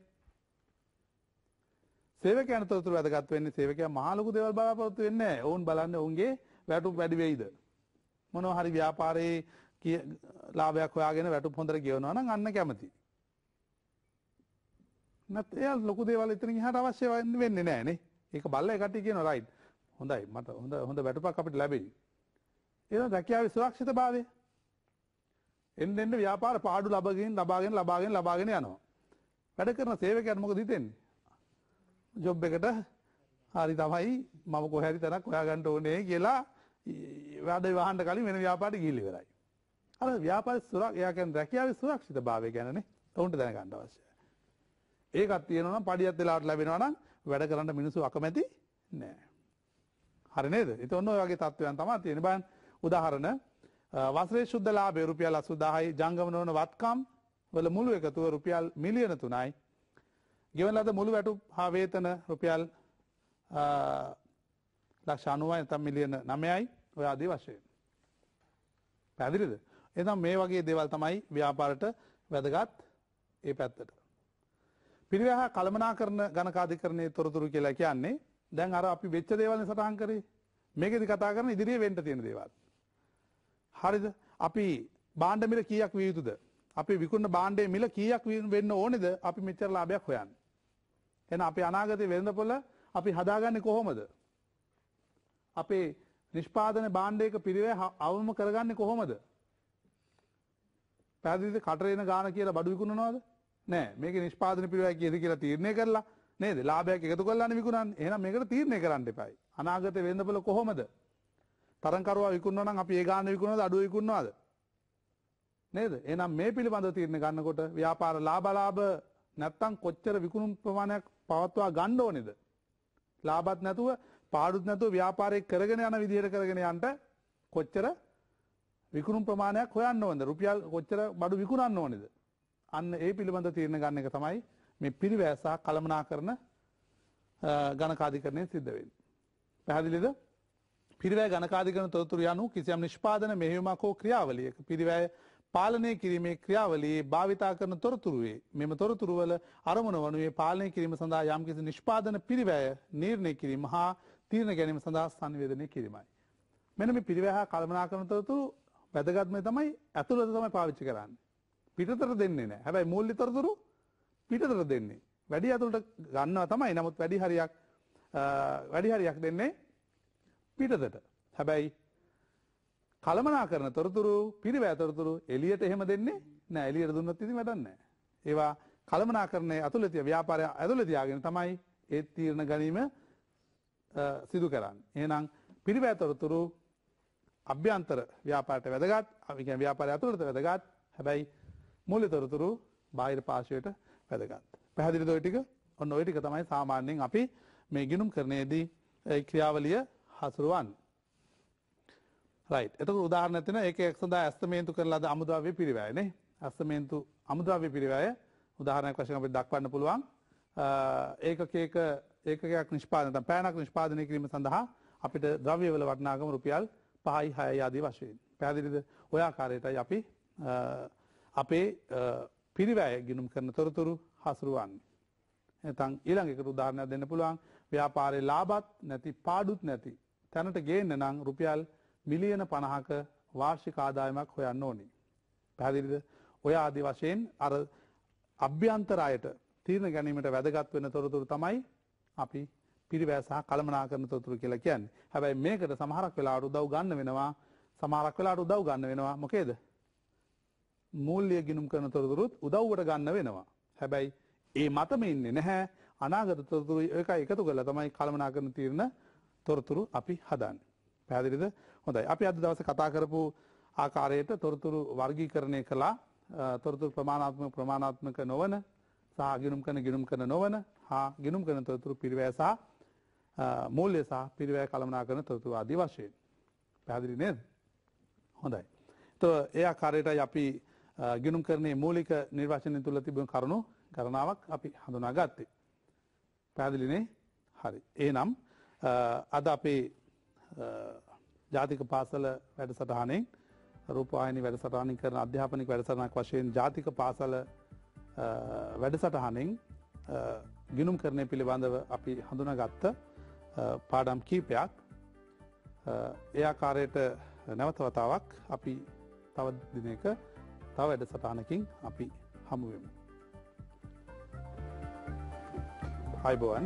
සේවකයන් තොරතුරු වැදගත් වෙන්නේ සේවකයා මහා ලොකු දේවල් බලාපොරොත්තු වෙන්නේ නැහැ. ඔවුන් බලන්නේ ඔවුන්ගේ වැටුප් වැඩි වෙයිද? මොනවා හරි ව්‍යාපාරයේ ලාභයක් හොයාගෙන වැටුප් හොඳට ගෙවනවා නම් අන්න කැමති. නැත්නම් එයා ලොකු දේවල් එතනින් එහාට අවශ්‍ය වෙන්නේ නැහැ නේ. ඒක බල්ලා එකට කියනවා රයිට්. හොඳයි මට හොඳ හොඳ වැටුපක් අපිට ලැබෙයි. ඒක රැකියාවේ සුරක්ෂිතභාවය එන්න එන්න ව්‍යාපාර පාඩු ලබගෙන ලබාගෙන ලබාගෙන ලබාගෙන යනවා. වැඩ කරන සේවකයන් මොකද හිතෙන්නේ? ජොබ් එකට හරි තමයි මම කොහරි තැනක් හොයාගන්න ඕනේ කියලා වැඩ වහන්න කලින් වෙන ව්‍යාපාරෙට ගිහිල්ලා ඉවරයි. අර ව්‍යාපාර සුරක් එයා කියන්නේ රැකියාවේ සුරක්ෂිතභාවය ගැනනේ. උන්ට දැනගන්න අවශ්‍යයි. ඒකක් තියෙනවා නම් පඩියත් වෙලාවට ලැබෙනවා නම් වැඩ කරන්න මිනිස්සු අකමැති නෑ. හරි නේද? ඒත් ඔන්න ඔය වගේ තත්ත්වයන් තමයි තියෙන. බලන්න උදාහරණ වසරේ ශුද්ධ ලාභය රුපියල් අසුදාහයි ජංගමනවන වත්කම් වල මුළු එකතුව රුපියල් මිලියන තුනයි. ගෙවන් ලද මුළු වැටු හා වේතන රුපියල් ලක්ෂ අනුවයි තම් මිලියන නමයයි ඔය අදී වශයෙන්. පැදිරිද. එනම් මේ වගේ දේවල් තමයි ව්‍යාපාරට වැදගත් ඒ පැත්තට. පිරිවහ කළමනා කරන ගණකාධිකරණය තොරතුරු කියලා කියන්නේ දැන් අර අපි වෙච්ච දේවල්න සටහන් කරේ මේකෙදි කතා කරන ඉදිරිය වෙන්ට තියෙන දේවල්. හරිද අපි බාණ්ඩ මිල කියක් විය යුතුද අපි විකුණ බාණ්ඩේ මිල කියක් වෙන්න ඕනෙද අපි මෙච්චර ලාභයක් හොයන් එන අපි අනාගතය වෙළඳපොළ අපි හදාගන්න කොහොමද අපේ නිෂ්පාදන බාණ්ඩයක පිරිවේ අවම කරගන්න කොහොමද පැදිද කටරේන ගාන කියලා බඩු විකුණනවාද නෑ මේක නිෂ්පාදන පිරිවැ කියද කියලා තීරණය කරලා නේද ලාභයක් එකතු කරලා විකුණන් එහෙනම් මේකට තීරණය කරන්න එපයි අනාගතය වෙළඳපොළ කොහොමද තරංකරවා විකුණනවා නම් අපි ඒ ගාන විකුණනවද අඩු විකුණනවද නේද එහෙනම් මේ පිළිබඳ තීරණ ගන්නකොට ව්‍යාපාර ලාභලාභ නැත්තම් කොච්චර විකුණුම් ප්‍රමාණයක් පවත්වා ගන්න ඕනේද ලාභත් නැතුව පාඩුත් නැතුව ව්‍යාපාරය කරගෙන යන විදිහට කරගෙන යන්න කොච්චර විකුණුම් ප්‍රමාණයක් හොයන්න ඕනද රුපියල් කොච්චර බඩු විකුණන්න ඕනේද අන්න ඒ පිළිබඳ තීරණ ගන්න එක තමයි මේ පිරිවැය සහ කළමනාකරණ ගණකාධිකරණය සිද්ධ වෙන්නේ පැහැදිලිද පිරිවැය ගණකාධිකරන තොරතුරු යනු කිසියම් නිෂ්පාදන මෙහෙයුමක් හෝ ක්‍රියාවලියක පිරිවැය පාලනය කිරීමේ ක්‍රියාවලියේ භාවිතා කරන තොරතුරුවේ මෙම තොරතුරුවල අරමුණ වනුවේ පාලනය කිරීම සඳහා යම්කිසි නිෂ්පාදන පිරිවැය නිර්ණය කිරීම හා තීරණ ගැනීම සඳහා සංවේදනය කිරීමයි. මෙන මේ පිරිවැය හා කල්පනා කරන තොරතුරු වැදගත්ම තමයි ඇතුළත තමයි පාවිච්චි කරන්න. පිටතර දෙන්නේ නෑ හැබැයි මූල්ලි තොරතුරු පිටතර දෙන්නේ. වැඩි ඇතුළට ගන්නවා තමයි නමුත් වැඩි හරියක් වැඩි හරියක් දෙන්නේ පිටතට. හැබැයි කළමනා කරන තොරතුරු පිරිව ඇතරතුරු එලියට එහෙම දෙන්නේ නෑ එලියට දුන්නත් ඉතින් වැඩන්නේ. ඒවා කළමනා කරන්නේ ඇතුළතිය ව්‍යාපාරය ඇතුළ තියාගෙන තමයි ඒත් තීරණ ගැනීම සිදු කරන්න. එහෙනම් පිරිව ඇතරතුරු අභ්‍යන්තර ව්‍යාපාරට වැදගත් අවික ව්‍යාපාර ඇතුළට වැදගත් හැබැයි මුල්ලි තොරතුරු බාහිර පාශයට වැදගත්. පැහැදිලි දොයිටික ඔන්න ඔයිටික තමයි සාමාන්‍යයෙන් අපි මේ ගිනුම් කරනයේදී ක්‍රියාවලිය හසුරුවන්. එතක උදාාරනතින එක එක් සඳහා ඇස්තමේන්තු කරලාද අමුදාවය පිරිවයනේ ඇස්තමේන්තු අමුදාවය පිරිවය උදාහරණයක් වශයෙන් අපට දක්වන්න පුළුවන් ඒකකේක ඒකයක් නිෂ්පානත පෑනක් නිෂ්පාදනය කිරීම සඳහා අපිට ද්‍රව්‍යවල වටනාගම රුපියල් පහයි හය ආදී වශයෙන් පැදිරිද ඔයාකාරයටයි අපි අපේ පිරිවැය ගිනුම් කරන තොරතුරු හසුරුවන් එතන් ඊළඟෙකට උදාහරණයක් දෙන්න පුළුවන් ව්‍යාපාරය ලාබත් නැති පාඩුත් නැති තැනට ගේන්න නම් රුපියල් මිලියන 50ක වාර්ෂික ආදායමක් හොයන්න ඕනේ. පැහැදිලිද? ඔය ආදි වශයෙන් අර අභ්‍යන්තරයට තීරණ ගැනීමට වැදගත් වෙන තොරතුරු තමයි අපි පිරිවැය සහ කළමනාකරණ තොරතුරු කියලා කියන්නේ. හැබැයි මේකට සමහරක් වෙලාවට උදව් ගන්න වෙනවා. සමහරක් වෙලාවට උදව් ගන්න වෙනවා. මොකේද? මූල්‍ය ගිණුම් කරන තොරතුරුත් උදව්වට ගන්න වෙනවා. හැබැයි ඒ මතම ඉන්නේ නැහැ. අනාගත තොරතුරු එකයි එකතු කරලා තමයි කළමනාකරණ තීරණ තොරතුරු අපි හදන්න. පැදිරිද හොඳයි අපි අද දවස කතා කරපු ආකාරයට තොරතුරු වර්ගීකරණය කළා තොරතුරු ප්‍රමාණාත්මක ප්‍රමාණාත්මක නොවන සහ ගිනුම් කරන ගිනුම් කරන නොවන හා ගිනුම් කරන තොරතුරු පිරිවැය සහ මූල්‍ය සහ පිරිවැය කළමනා කරන තොරතුරු ආදී වශයෙන්. පැහැදිලි නේද? හොඳයි. તો ඒ ආකාරයටයි අපි ගිනුම් කරන්නේ මූලික නිර්වචනය තුල තිබුණු කරුණු ගණනාවක් අපි හඳුනාගත්තේ. පැහැදිලිනේ? හරි. එහෙනම් අද අපේ ජාතික පාසල වැඩසටහනෙන් රූපවාහිනී වැඩසටහනින් කරන අධ්‍යාපනික වැඩසටහනක් වශයෙන් ජාතික පාසල වැඩසටහනෙන් ගිනුම් කරණය පිළිබඳව අපි හඳුනාගත්ත පාඩම් කීපයක් ඒ ආකාරයට නැවතවතාවක් අපි තව දිනක තව වැඩසටහනකින් අපි හමුුවමු. අයිබෝවන්